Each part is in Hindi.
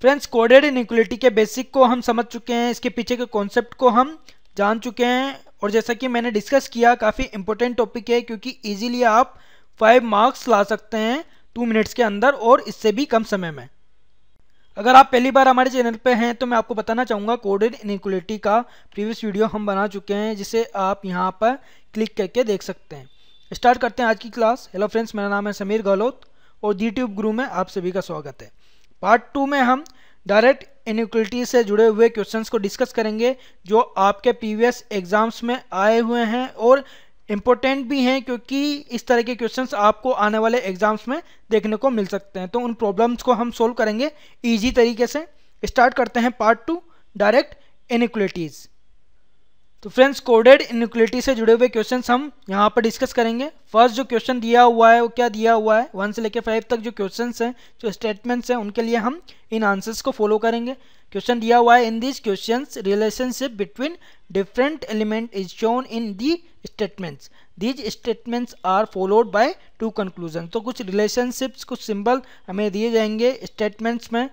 फ्रेंड्स कोडेड इनक्वलिटी के बेसिक को हम समझ चुके हैं इसके पीछे के कॉन्सेप्ट को हम जान चुके हैं और जैसा कि मैंने डिस्कस किया काफ़ी इंपॉर्टेंट टॉपिक है क्योंकि इजीली आप फाइव मार्क्स ला सकते हैं टू मिनट्स के अंदर और इससे भी कम समय में अगर आप पहली बार हमारे चैनल पर हैं तो मैं आपको बताना चाहूँगा कोडेड इनक्वलिटी का प्रीवियस वीडियो हम बना चुके हैं जिसे आप यहाँ पर क्लिक करके देख सकते हैं स्टार्ट करते हैं आज की क्लास हेलो फ्रेंड्स मेरा नाम है समीर गहलोत और यूट्यूब गुरु में आप सभी का स्वागत है पार्ट टू में हम डायरेक्ट इनिक्वलिटी से जुड़े हुए क्वेश्चंस को डिस्कस करेंगे जो आपके प्रीवियस एग्जाम्स में आए हुए हैं और इम्पोर्टेंट भी हैं क्योंकि इस तरह के क्वेश्चंस आपको आने वाले एग्जाम्स में देखने को मिल सकते हैं तो उन प्रॉब्लम्स को हम सोल्व करेंगे ईजी तरीके से स्टार्ट करते हैं पार्ट टू डायरेक्ट इनिक्वलिटीज़ तो फ्रेंड्स कोडेड इनक्वलिटी से जुड़े हुए क्वेश्चन हम यहाँ पर डिस्कस करेंगे फर्स्ट जो क्वेश्चन दिया हुआ है वो क्या दिया हुआ है वन से लेकर फाइव तक जो क्वेश्चन हैं जो स्टेटमेंट्स हैं उनके लिए हम इन आंसर्स को फॉलो करेंगे क्वेश्चन दिया हुआ है in this question relationship between different element is shown in the statements these statements are followed by two conclusion तो कुछ रिलेशनशिप्स कुछ सिंबल हमें दिए जाएंगे स्टेटमेंट्स में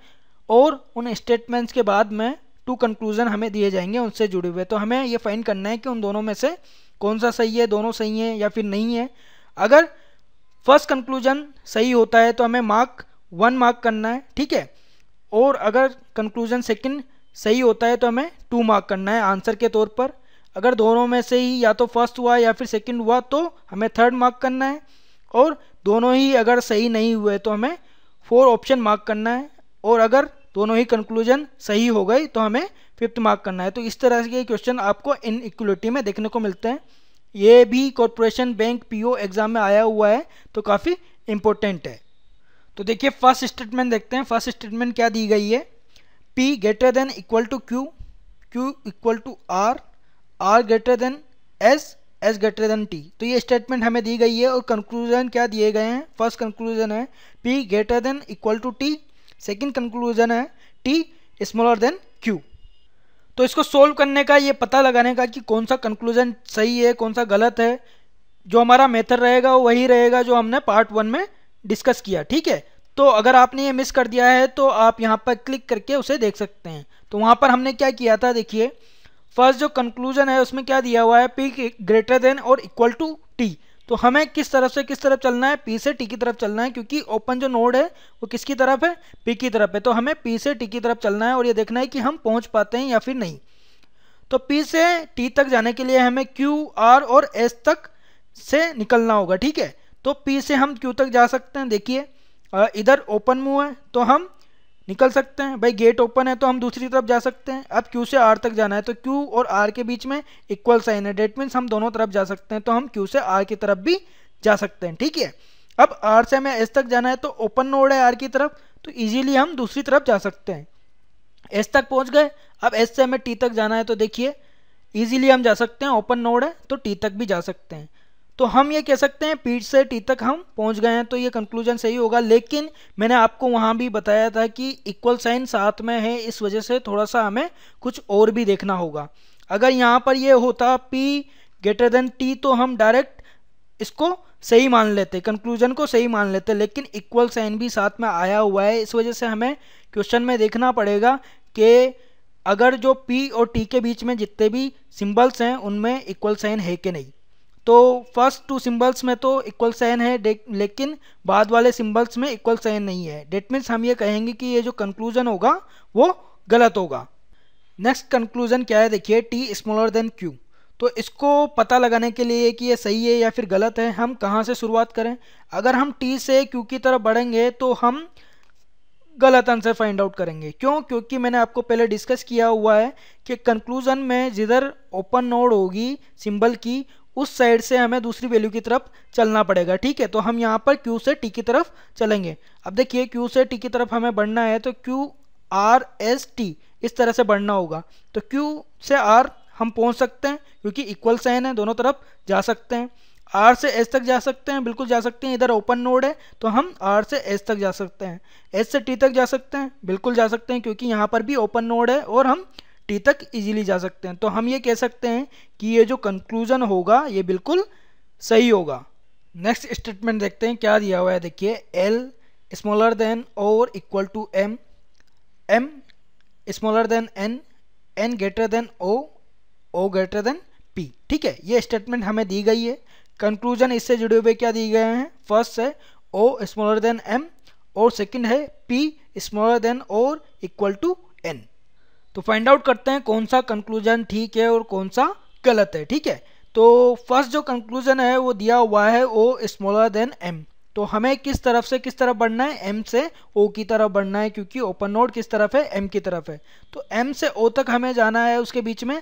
और उन स्टेटमेंट्स के बाद में टू कंक्लूजन हमें दिए जाएंगे उनसे जुड़े हुए तो हमें ये फाइन करना है कि उन दोनों में से कौन सा सही है दोनों सही है या फिर नहीं है अगर फर्स्ट कंक्लूजन सही होता है तो हमें मार्क वन मार्क करना है ठीक है और अगर कंक्लूजन सेकेंड सही होता है तो हमें टू मार्क करना है आंसर के तौर पर अगर दोनों में से ही या तो फर्स्ट हुआ या फिर सेकेंड हुआ तो हमें थर्ड मार्क करना है और दोनों ही अगर सही नहीं हुए तो हमें फोर ऑप्शन मार्क करना है और अगर दोनों ही कंक्लूजन सही हो गई तो हमें फिफ्थ मार्क करना है तो इस तरह के क्वेश्चन आपको इन इक्वलिटी में देखने को मिलते हैं ये भी कॉरपोरेशन बैंक पीओ एग्ज़ाम में आया हुआ है तो काफ़ी इंपॉर्टेंट है तो देखिए फर्स्ट स्टेटमेंट देखते हैं फर्स्ट स्टेटमेंट क्या दी गई है P greater than equal to Q Q equal to R R greater than S S greater than T तो ये स्टेटमेंट हमें दी गई है और कंक्लूजन क्या दिए गए हैं फर्स्ट कंक्लूजन है P greater than equal to T second conclusion है टी स्मॉलर देन क्यू तो इसको सोल्व करने का ये पता लगाने का कि कौन सा कंक्लूजन सही है कौन सा गलत है जो हमारा मेथड रहेगा वो वही रहेगा जो हमने पार्ट वन में डिस्कस किया ठीक है तो अगर आपने ये मिस कर दिया है तो आप यहाँ पर क्लिक करके उसे देख सकते हैं तो वहाँ पर हमने क्या किया था देखिए फर्स्ट जो कंक्लूजन है उसमें क्या दिया हुआ है पी ग्रेटर देन और इक्वल टू टी तो हमें किस तरफ से किस तरफ चलना है पी से टी की तरफ चलना है क्योंकि ओपन जो नोड है वो किसकी तरफ है पी की तरफ है तो हमें पी से टी की तरफ चलना है और ये देखना है कि हम पहुंच पाते हैं या फिर नहीं तो पी से टी तक जाने के लिए हमें क्यू आर और एस तक से निकलना होगा ठीक है तो पी से हम क्यू तक जा सकते हैं देखिए इधर ओपन मुँह है तो हम निकल सकते हैं भाई गेट ओपन है तो हम दूसरी तरफ जा सकते हैं अब क्यू से आर तक जाना है तो क्यू और आर के बीच में इक्वल साइन है डेट मीन्स हम दोनों तरफ जा सकते हैं तो हम क्यू से आर की तरफ भी जा सकते हैं ठीक है अब आर से हमें एस तक जाना है तो ओपन नोड है आर की तरफ तो ईजिली हम दूसरी तरफ जा सकते हैं एस तक पहुँच गए अब एस से हमें टी तक जाना है तो देखिए ईजिली हम जा सकते हैं ओपन नोड है तो टी तक भी जा सकते हैं तो हम ये कह सकते हैं पीठ से टी तक हम पहुंच गए हैं तो ये कंक्लूजन सही होगा लेकिन मैंने आपको वहाँ भी बताया था कि इक्वल साइन साथ में है इस वजह से थोड़ा सा हमें कुछ और भी देखना होगा अगर यहाँ पर ये होता पी ग्रेटर देन टी तो हम डायरेक्ट इसको सही मान लेते कंक्लूजन को सही मान लेते लेकिन इक्वल साइन भी साथ में आया हुआ है इस वजह से हमें क्वेश्चन में देखना पड़ेगा कि अगर जो पी और टी के बीच में जितने भी सिंबल्स हैं उनमें इक्वल साइन है कि नहीं तो फर्स्ट टू सिंबल्स में तो इक्वल साइन है लेकिन बाद वाले सिंबल्स में इक्वल साइन नहीं है डेट मीन्स हम ये कहेंगे कि ये जो कंक्लूजन होगा वो गलत होगा नेक्स्ट कंक्लूजन क्या है देखिए टी स्मॉलर देन क्यू तो इसको पता लगाने के लिए कि ये सही है या फिर गलत है हम कहाँ से शुरुआत करें अगर हम टी से क्यू की तरफ बढ़ेंगे तो हम गलत आंसर फाइंड आउट करेंगे क्यों क्योंकि मैंने आपको पहले डिस्कस किया हुआ है कि कंक्लूजन में जिधर ओपन नोड होगी सिंबल की उस साइड से हमें दूसरी वैल्यू की तरफ चलना पड़ेगा ठीक है तो हम यहाँ पर क्यू से टी की तरफ चलेंगे अब देखिए क्यू से टी की तरफ हमें बढ़ना है तो क्यू आर एस टी इस तरह से बढ़ना होगा तो क्यू से आर हम पहुँच सकते हैं क्योंकि इक्वल साइन है दोनों तरफ जा सकते हैं आर से एस तक जा सकते हैं बिल्कुल जा सकते हैं इधर ओपन नोड है तो हम आर से एस तक जा सकते हैं एस से टी तक जा सकते हैं बिल्कुल जा सकते हैं क्योंकि यहाँ पर भी ओपन नोड है और हम टी तक इजीली जा सकते हैं तो हम ये कह सकते हैं कि ये जो कंक्लूज़न होगा ये बिल्कुल सही होगा नेक्स्ट स्टेटमेंट देखते हैं क्या दिया हुआ है देखिए एल स्मॉलर देन और equal to M M smaller than N N greater than O O greater than P ठीक है ये स्टेटमेंट हमें दी गई है कंक्लूजन इससे जुड़े हुए क्या दिए गए हैं फर्स्ट है ओ स्मॉलर देन एम और सेकंड है पी स्मॉलर देन और इक्वल टू एन तो फाइंड आउट करते हैं कौन सा कंक्लूजन ठीक है और कौन सा गलत है ठीक है तो फर्स्ट जो कंक्लूजन है वो दिया हुआ है ओ स्मॉलर देन एम तो हमें किस तरफ से किस तरफ बढ़ना है एम से ओ की तरफ बढ़ना है क्योंकि ओपन नोड किस तरफ है एम की तरफ है तो एम से ओ तक हमें जाना है उसके बीच में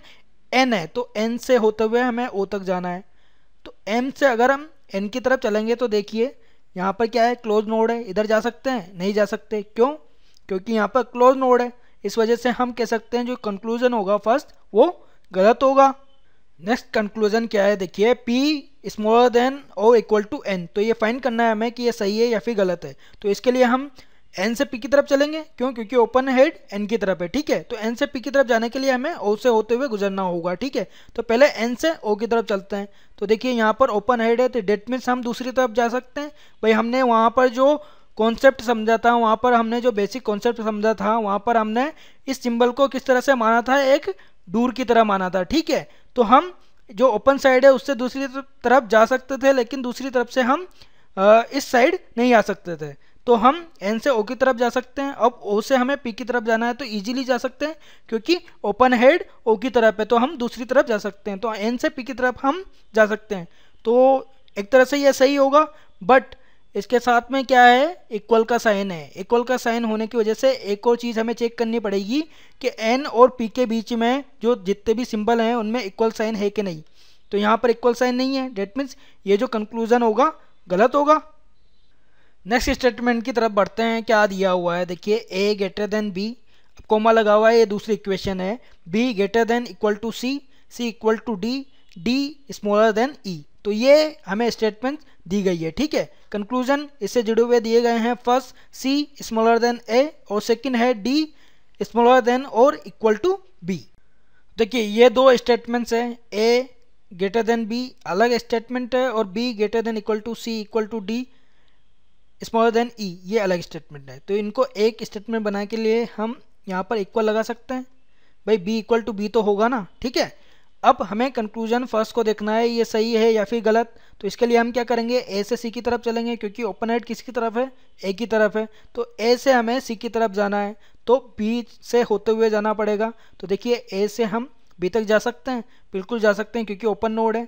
एन है तो एन से होते हुए हमें ओ तक जाना है तो एम से अगर हम एन की तरफ चलेंगे तो देखिए यहाँ पर क्या है क्लोज नोड है इधर जा सकते हैं नहीं जा सकते क्यों क्योंकि यहाँ पर क्लोज नोड है इस वजह से हम कह सकते हैं जो कंक्लूजन होगा फर्स्ट वो गलत होगा नेक्स्ट कंक्लूजन क्या है देखिए P smaller than O equal to N तो ये फाइन करना है हमें कि ये सही है या फिर गलत है तो इसके लिए हम एन से पी की तरफ चलेंगे क्यों क्योंकि ओपन हेड एन की तरफ है ठीक है तो एन से पी की तरफ जाने के लिए हमें ओ से होते हुए गुजरना होगा ठीक है तो पहले एन से ओ की तरफ चलते हैं तो देखिए यहाँ पर ओपन हेड है तो डेट मीन्स हम दूसरी तरफ जा सकते हैं भाई हमने वहाँ पर जो कॉन्सेप्ट समझा था वहाँ पर हमने जो बेसिक कॉन्सेप्ट समझा था वहाँ पर हमने इस सिंबल को किस तरह से माना था एक डूर की तरह माना था ठीक है तो हम जो ओपन साइड है उससे दूसरी तरफ जा सकते थे लेकिन दूसरी तरफ से हम इस साइड नहीं आ सकते थे तो हम एन से ओ की तरफ जा सकते हैं अब ओ से हमें पी की तरफ जाना है तो इजीली जा सकते हैं क्योंकि ओपन हेड ओ की तरफ है तो हम दूसरी तरफ जा सकते हैं तो एन से पी की तरफ हम जा सकते हैं तो एक तरह से यह सही होगा बट इसके साथ में क्या है इक्वल का साइन है इक्वल का साइन होने की वजह से एक और चीज़ हमें चेक करनी पड़ेगी कि एन और पी के बीच में जो जितने भी सिंबल हैं उनमें इक्वल साइन है कि नहीं तो यहाँ पर इक्वल साइन नहीं है डेट मीन्स ये जो कंक्लूज़न होगा गलत होगा नेक्स्ट स्टेटमेंट की तरफ बढ़ते हैं क्या दिया हुआ है देखिए A greater than B comma लगा हुआ है ये दूसरी इक्वेशन है B greater than equal to C C equal to D D smaller than E तो ये हमें स्टेटमेंट दी गई है ठीक है कंक्लूजन इससे जुड़े हुए दिए गए हैं first C smaller than A और सेकंड है डी स्मॉलर देन और इक्वल टू बी देखिए ये दो स्टेटमेंट्स हैं ए ग्रेटर देन बी अलग स्टेटमेंट है और B greater than equal to C equal to D smaller than E ये अलग स्टेटमेंट है तो इनको एक स्टेटमेंट बनाने के लिए हम यहाँ पर इक्वल लगा सकते हैं भाई बी इक्वल टू बी तो होगा ना ठीक है अब हमें कंक्लूजन फर्स्ट को देखना है ये सही है या फिर गलत तो इसके लिए हम क्या करेंगे ए से सी की तरफ चलेंगे क्योंकि ओपन एड किसकी तरफ है ए की तरफ है तो ए से हमें सी की तरफ जाना है तो बी से होते हुए जाना पड़ेगा तो देखिए ए से हम बी तक जा सकते हैं बिल्कुल जा सकते हैं क्योंकि ओपन नोड है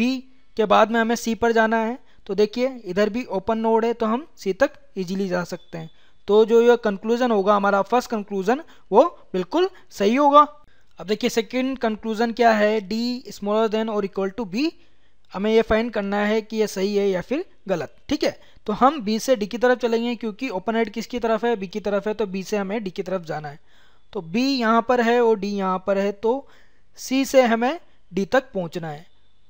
बी के बाद में हमें सी पर जाना है तो देखिए इधर भी ओपन नोड है तो हम सी तक ईजिली जा सकते हैं तो जो ये कंक्लूज़न होगा हमारा फर्स्ट कंक्लूज़न वो बिल्कुल सही होगा अब देखिए सेकंड कंक्लूजन क्या है डी स्मॉलर देन और इक्वल टू बी हमें ये फाइंड करना है कि ये सही है या फिर गलत ठीक है तो हम बी से डी की तरफ चलेंगे क्योंकि ओपन हेड किसकी तरफ है बी की तरफ है तो बी से हमें डी की तरफ जाना है तो बी यहाँ पर है और डी यहाँ पर है तो सी से हमें डी तक पहुँचना है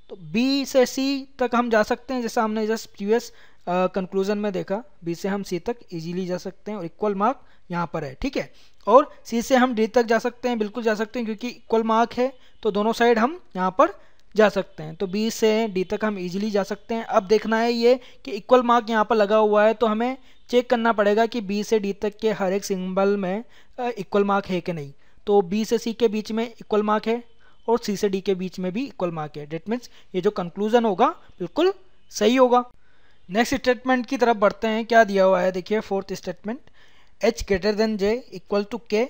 तो बी से सी तक हम जा सकते हैं जैसा हमने जस्ट प्रीवियस कंक्लूजन में देखा बी से हम सी तक ईजिली जा सकते हैं और इक्वल मार्क यहाँ पर है ठीक है और सी से हम डी तक जा सकते हैं बिल्कुल जा सकते हैं क्योंकि इक्वल मार्क है तो दोनों साइड हम यहाँ पर जा सकते हैं तो बी से डी तक हम इजीली जा सकते हैं अब देखना है ये कि इक्वल मार्क यहाँ पर लगा हुआ है तो हमें चेक करना पड़ेगा कि बी से डी तक के हर एक सिंबल में इक्वल मार्क है कि नहीं तो बी से सी के बीच में इक्वल मार्क है और सी से डी के बीच में भी इक्वल मार्क है डेट मीन्स ये जो कंक्लूजन होगा बिल्कुल सही होगा नेक्स्ट स्टेटमेंट की तरफ बढ़ते हैं क्या दिया हुआ है देखिए fourth statement H greater than J equal to K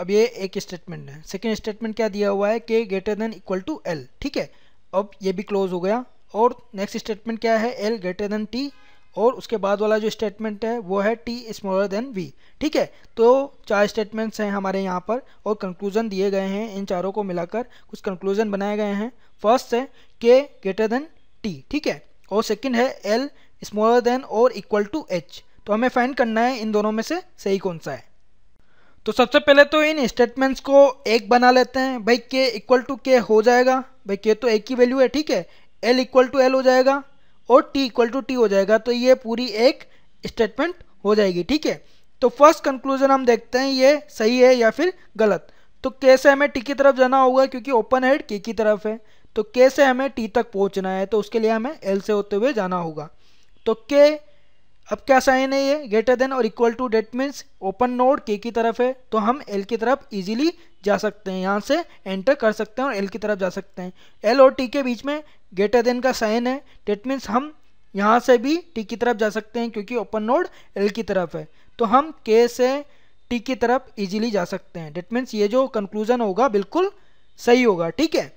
अब ये एक स्टेटमेंट है सेकेंड स्टेटमेंट क्या दिया हुआ है K greater than equal to L ठीक है अब ये भी क्लोज हो गया और नेक्स्ट स्टेटमेंट क्या है एल ग्रेटर देन टी और उसके बाद वाला जो स्टेटमेंट है वो है टी स्मॉलर देन वी ठीक है तो चार स्टेटमेंट्स हैं हमारे यहाँ पर और कंक्लूजन दिए गए हैं इन चारों को मिलाकर कुछ कंक्लूजन बनाए गए हैं फर्स्ट है के ग्रेटर देन टी ठीक है और सेकेंड है एल स्मॉलर देन और इक्वल टू एच तो हमें फाइंड करना है इन दोनों में से सही कौन सा है तो सबसे पहले तो इन स्टेटमेंट्स को एक बना लेते हैं भाई के इक्वल टू के हो जाएगा भाई के तो एक की वैल्यू है ठीक है एल इक्वल टू एल हो जाएगा और टी इक्वल टू टी हो जाएगा तो ये पूरी एक स्टेटमेंट हो जाएगी ठीक है तो फर्स्ट कंक्लूजन हम देखते हैं ये सही है या फिर गलत तो के से हमें टी की तरफ जाना होगा क्योंकि ओपन हेड के की तरफ है तो के से हमें टी तक पहुंचना है तो उसके लिए हमें एल से होते हुए जाना होगा तो के अब क्या साइन है ये ग्रेटर देन और equal to that means open node के की तरफ है तो हम एल की तरफ इजीली जा सकते हैं यहाँ से एंटर कर सकते हैं और एल की तरफ जा सकते हैं एल और टी के बीच में ग्रेटर देन का साइन है डेट मीन्स हम यहाँ से भी टी की तरफ जा सकते हैं क्योंकि ओपन नोड एल की तरफ है तो हम के से टी की तरफ इजीली जा सकते हैं डेट मीन्स ये जो कंक्लूजन होगा बिल्कुल सही होगा ठीक है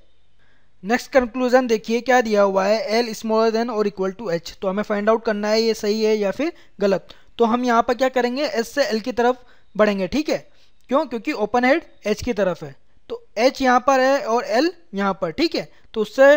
नेक्स्ट कंक्लूजन देखिए क्या दिया हुआ है एल स्मॉलर देन और इक्वल टू एच तो हमें फाइंड आउट करना है ये सही है या फिर गलत तो हम यहाँ पर क्या करेंगे एस से एल की तरफ बढ़ेंगे ठीक है क्यों क्योंकि ओपन हेड एच की तरफ है तो एच यहाँ पर है और एल यहाँ पर ठीक है तो उससे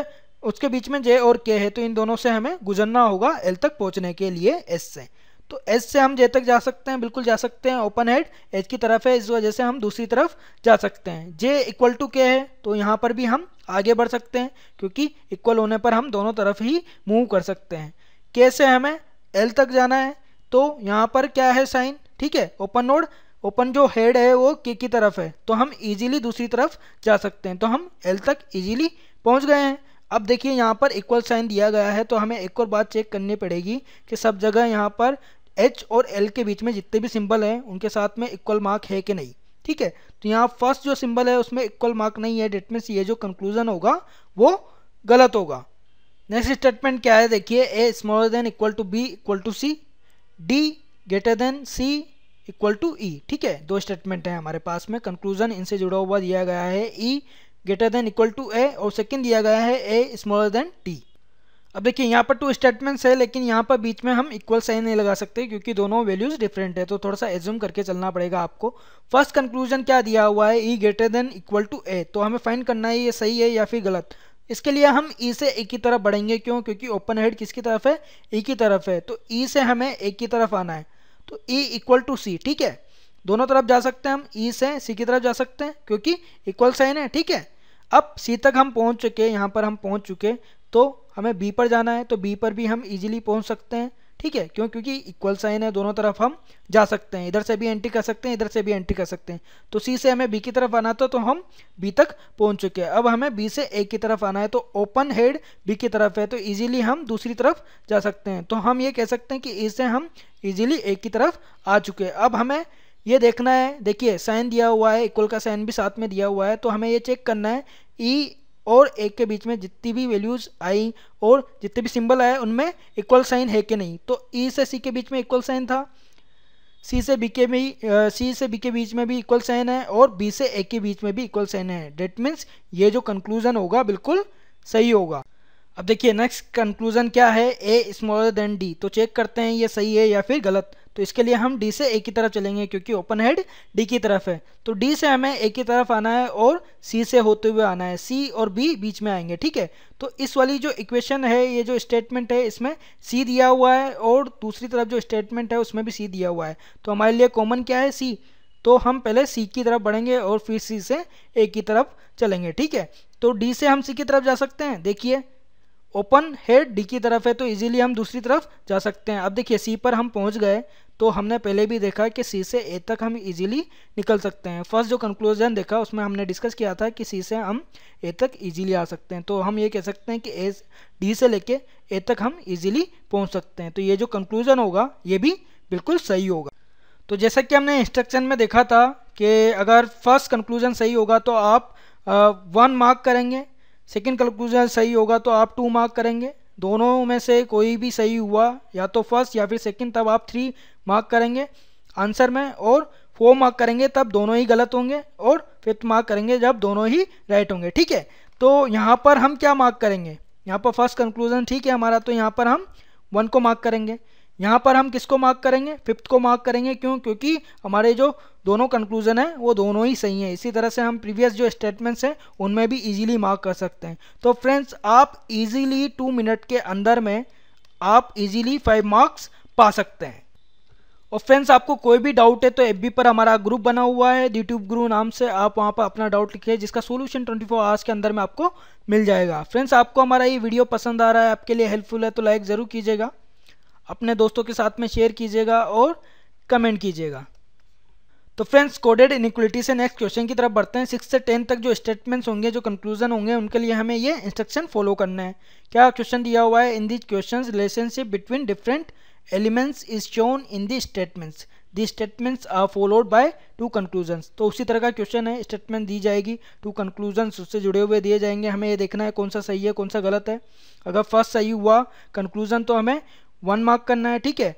उसके बीच में जे और के है तो इन दोनों से हमें गुजरना होगा एल तक पहुँचने के लिए एस से तो एच से हम जे तक जा सकते हैं बिल्कुल जा सकते हैं ओपन हेड एच की तरफ है इस वजह से हम दूसरी तरफ जा सकते हैं जे इक्वल टू के है तो यहाँ पर भी हम आगे बढ़ सकते हैं क्योंकि इक्वल होने पर हम दोनों तरफ ही मूव कर सकते हैं के से हमें एल तक जाना है तो यहाँ पर क्या है साइन ठीक है ओपन नोड ओपन जो हेड है वो के की तरफ है तो हम इजीली दूसरी तरफ जा सकते हैं तो हम एल तक इजीली पहुँच गए हैं अब देखिए यहाँ पर इक्वल साइन दिया गया है तो हमें एक और बात चेक करनी पड़ेगी कि सब जगह यहाँ पर एच और एल के बीच में जितने भी सिंबल हैं उनके साथ में इक्वल मार्क है कि नहीं ठीक है तो यहाँ फर्स्ट जो सिंबल है उसमें इक्वल मार्क नहीं है डेट मीन्स ये जो कंक्लूजन होगा वो गलत होगा नेक्स्ट स्टेटमेंट क्या है देखिए A smaller than equal to B equal to C D greater than C equal to E ठीक है दो स्टेटमेंट हैं हमारे पास में कंक्लूजन इनसे जुड़ा हुआ दिया गया है E greater than equal to A और सेकेंड दिया गया है ए स्मॉलर देन टी अब देखिए यहाँ पर टू स्टेटमेंट्स है लेकिन यहाँ पर बीच में हम इक्वल साइन नहीं लगा सकते क्योंकि दोनों वैल्यूज़ डिफरेंट है तो थोड़ा सा एज्यूम करके चलना पड़ेगा आपको फर्स्ट कंक्लूजन क्या दिया हुआ है E greater than equal to A तो हमें फाइन करना है ये सही है या फिर गलत इसके लिए हम ई e से ए की तरफ बढ़ेंगे क्यों क्योंकि ओपन हेड किसकी तरफ है ए की तरफ है तो ई e से हमें ए की तरफ आना है तो ई इक्वल टू सी ठीक है दोनों तरफ जा सकते हैं हम ई e से सी की तरफ जा सकते हैं क्योंकि इक्वल साइन है ठीक है अब सी तक हम पहुंच चुके यहाँ पर हम पहुंच चुके तो हमें बी पर जाना है तो बी पर भी हम इजीली पहुंच सकते हैं ठीक है क्यों क्योंकि इक्वल साइन है दोनों तरफ हम जा सकते हैं इधर से भी एंट्री कर सकते हैं इधर से भी एंट्री कर सकते हैं तो सी से हमें बी की तरफ आना था तो हम बी तक पहुंच चुके हैं अब हमें बी से ए की तरफ आना है तो ओपन हेड बी की तरफ है तो इजीली हम दूसरी तरफ जा सकते हैं तो हम ये कह सकते हैं कि ए से हम इजीली ए की तरफ आ चुके हैं अब हमें ये देखना है देखिए साइन दिया हुआ है इक्वल का साइन भी साथ में दिया हुआ है तो हमें ये चेक करना है ई e और एक के बीच में जितनी भी वैल्यूज़ आई और जितने भी सिंबल आए उनमें इक्वल साइन है कि नहीं तो ई e से सी के बीच में इक्वल साइन था सी से बी के भी सी से बी के बीच में भी इक्वल साइन है और बी से ए के बीच में भी इक्वल साइन है डेट मीन्स ये जो कंक्लूजन होगा बिल्कुल सही होगा अब देखिए नेक्स्ट कंक्लूजन क्या है ए स्मॉलर देन डी तो चेक करते हैं ये सही है या फिर गलत तो इसके लिए हम डी से ए की तरफ चलेंगे क्योंकि ओपन हेड डी की तरफ है तो डी से हमें ए की तरफ आना है और सी से होते हुए आना है सी और बी बीच में आएंगे ठीक है तो इस वाली जो इक्वेशन है ये जो स्टेटमेंट है इसमें सी दिया हुआ है और दूसरी तरफ जो स्टेटमेंट है उसमें भी सी दिया हुआ है तो हमारे लिए कॉमन क्या है सी तो हम पहले सी की तरफ बढ़ेंगे और फिर सी से ए की तरफ चलेंगे ठीक है तो डी से हम सी की तरफ जा सकते हैं देखिए ओपन हेड डी की तरफ है तो इजीली हम दूसरी तरफ जा सकते हैं अब देखिए सी पर हम पहुंच गए तो हमने पहले भी देखा कि सी से ए तक हम इजीली निकल सकते हैं फर्स्ट जो कंक्लूजन देखा उसमें हमने डिस्कस किया था कि सी से हम ए तक इजीली आ सकते हैं तो हम ये कह सकते हैं कि ए डी से लेके ए तक हम इजीली पहुंच सकते हैं तो ये जो कंक्लूजन होगा ये भी बिल्कुल सही होगा तो जैसा कि हमने इंस्ट्रक्शन में देखा था कि अगर फर्स्ट कंक्लूजन सही होगा तो आप वन मार्क करेंगे सेकेंड कंक्लूजन सही होगा तो आप टू मार्क करेंगे दोनों में से कोई भी सही हुआ या तो फर्स्ट या फिर सेकंड तब आप थ्री मार्क करेंगे आंसर में और फोर मार्क करेंगे तब दोनों ही गलत होंगे और फिफ्थ मार्क करेंगे जब दोनों ही राइट होंगे ठीक है तो यहाँ पर हम क्या मार्क करेंगे यहाँ पर फर्स्ट कंक्लूजन ठीक है हमारा तो यहाँ पर हम वन को मार्क करेंगे यहाँ पर हम किसको मार्क करेंगे फिफ्थ को मार्क करेंगे क्यों क्योंकि हमारे जो दोनों कंक्लूजन है वो दोनों ही सही हैं इसी तरह से हम प्रीवियस जो स्टेटमेंट्स हैं उनमें भी इजीली मार्क कर सकते हैं तो फ्रेंड्स आप इजीली टू मिनट के अंदर में आप इजीली फाइव मार्क्स पा सकते हैं और फ्रेंड्स आपको कोई भी डाउट है तो एफ पर हमारा ग्रुप बना हुआ है यूट्यूब ग्रुप नाम से आप वहाँ पर अपना डाउट लिखिए जिसका सोल्यूशन ट्वेंटी फोर आवर्स के अंदर में आपको मिल जाएगा फ्रेंड्स आपको हमारा ये वीडियो पसंद आ रहा है आपके लिए हेल्पफुल है तो लाइक ज़रूर कीजिएगा अपने दोस्तों के साथ में शेयर कीजिएगा और कमेंट कीजिएगा तो फ्रेंड्स कोडेड इनिक्वलिटी से नेक्स्ट क्वेश्चन की तरफ बढ़ते हैं सिक्स से टेन तक जो स्टेटमेंट्स होंगे जो कंक्लूजन होंगे उनके लिए हमें ये इंस्ट्रक्शन फॉलो करना है क्या क्वेश्चन दिया हुआ है in this question relationship between different elements is shown in the statements the statements are followed by two conclusions तो उसी तरह का क्वेश्चन है स्टेटमेंट दी जाएगी टू कंक्लूजन्स उससे जुड़े हुए दिए जाएंगे हमें ये देखना है कौन सा सही है कौन सा गलत है अगर फर्स्ट सही हुआ कंक्लूजन तो हमें वन मार्क करना है ठीक है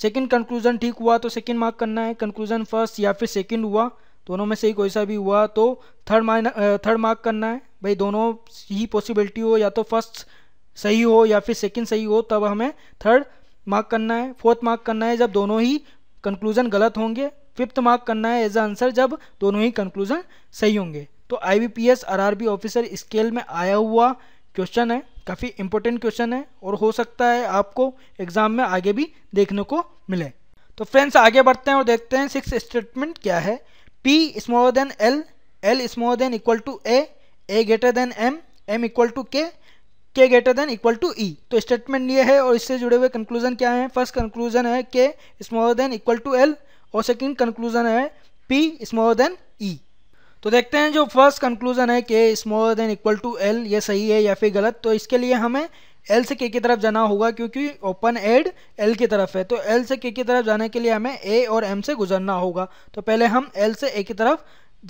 सेकंड कंक्लूजन ठीक हुआ तो सेकंड मार्क करना है कंक्लूजन फर्स्ट या फिर सेकंड हुआ दोनों में से ही कोई सा भी हुआ तो थर्ड मार्क थर्ड मार्क करना है भाई दोनों ही पॉसिबिलिटी हो या तो फर्स्ट सही हो या फिर सेकंड सही हो तब हमें थर्ड मार्क करना है फोर्थ मार्क करना है जब दोनों ही कंक्लूजन गलत होंगे फिफ्थ मार्क करना है एज आंसर जब दोनों ही कंक्लूजन सही होंगे तो I B P S R R B officer scale में आया हुआ क्वेश्चन है काफ़ी इंपॉर्टेंट क्वेश्चन है और हो सकता है आपको एग्जाम में आगे भी देखने को मिले तो फ्रेंड्स आगे बढ़ते हैं और देखते हैं सिक्स स्टेटमेंट क्या है P smaller than L L smaller than equal to A A greater than M M equal to K K greater than equal to E तो स्टेटमेंट ये है और इससे जुड़े हुए कंक्लूजन क्या है फर्स्ट कंक्लूजन है K smaller than equal to L और सेकेंड कंक्लूजन है पी स्मॉलर देन ई तो देखते हैं जो फर्स्ट कंक्लूजन है K smaller than equal to L ये सही है या फिर गलत तो इसके लिए हमें एल से के की तरफ जाना होगा क्योंकि ओपन एड एल की तरफ है तो एल से के की तरफ जाने के लिए हमें ए और एम से गुजरना होगा तो पहले हम एल से ए की तरफ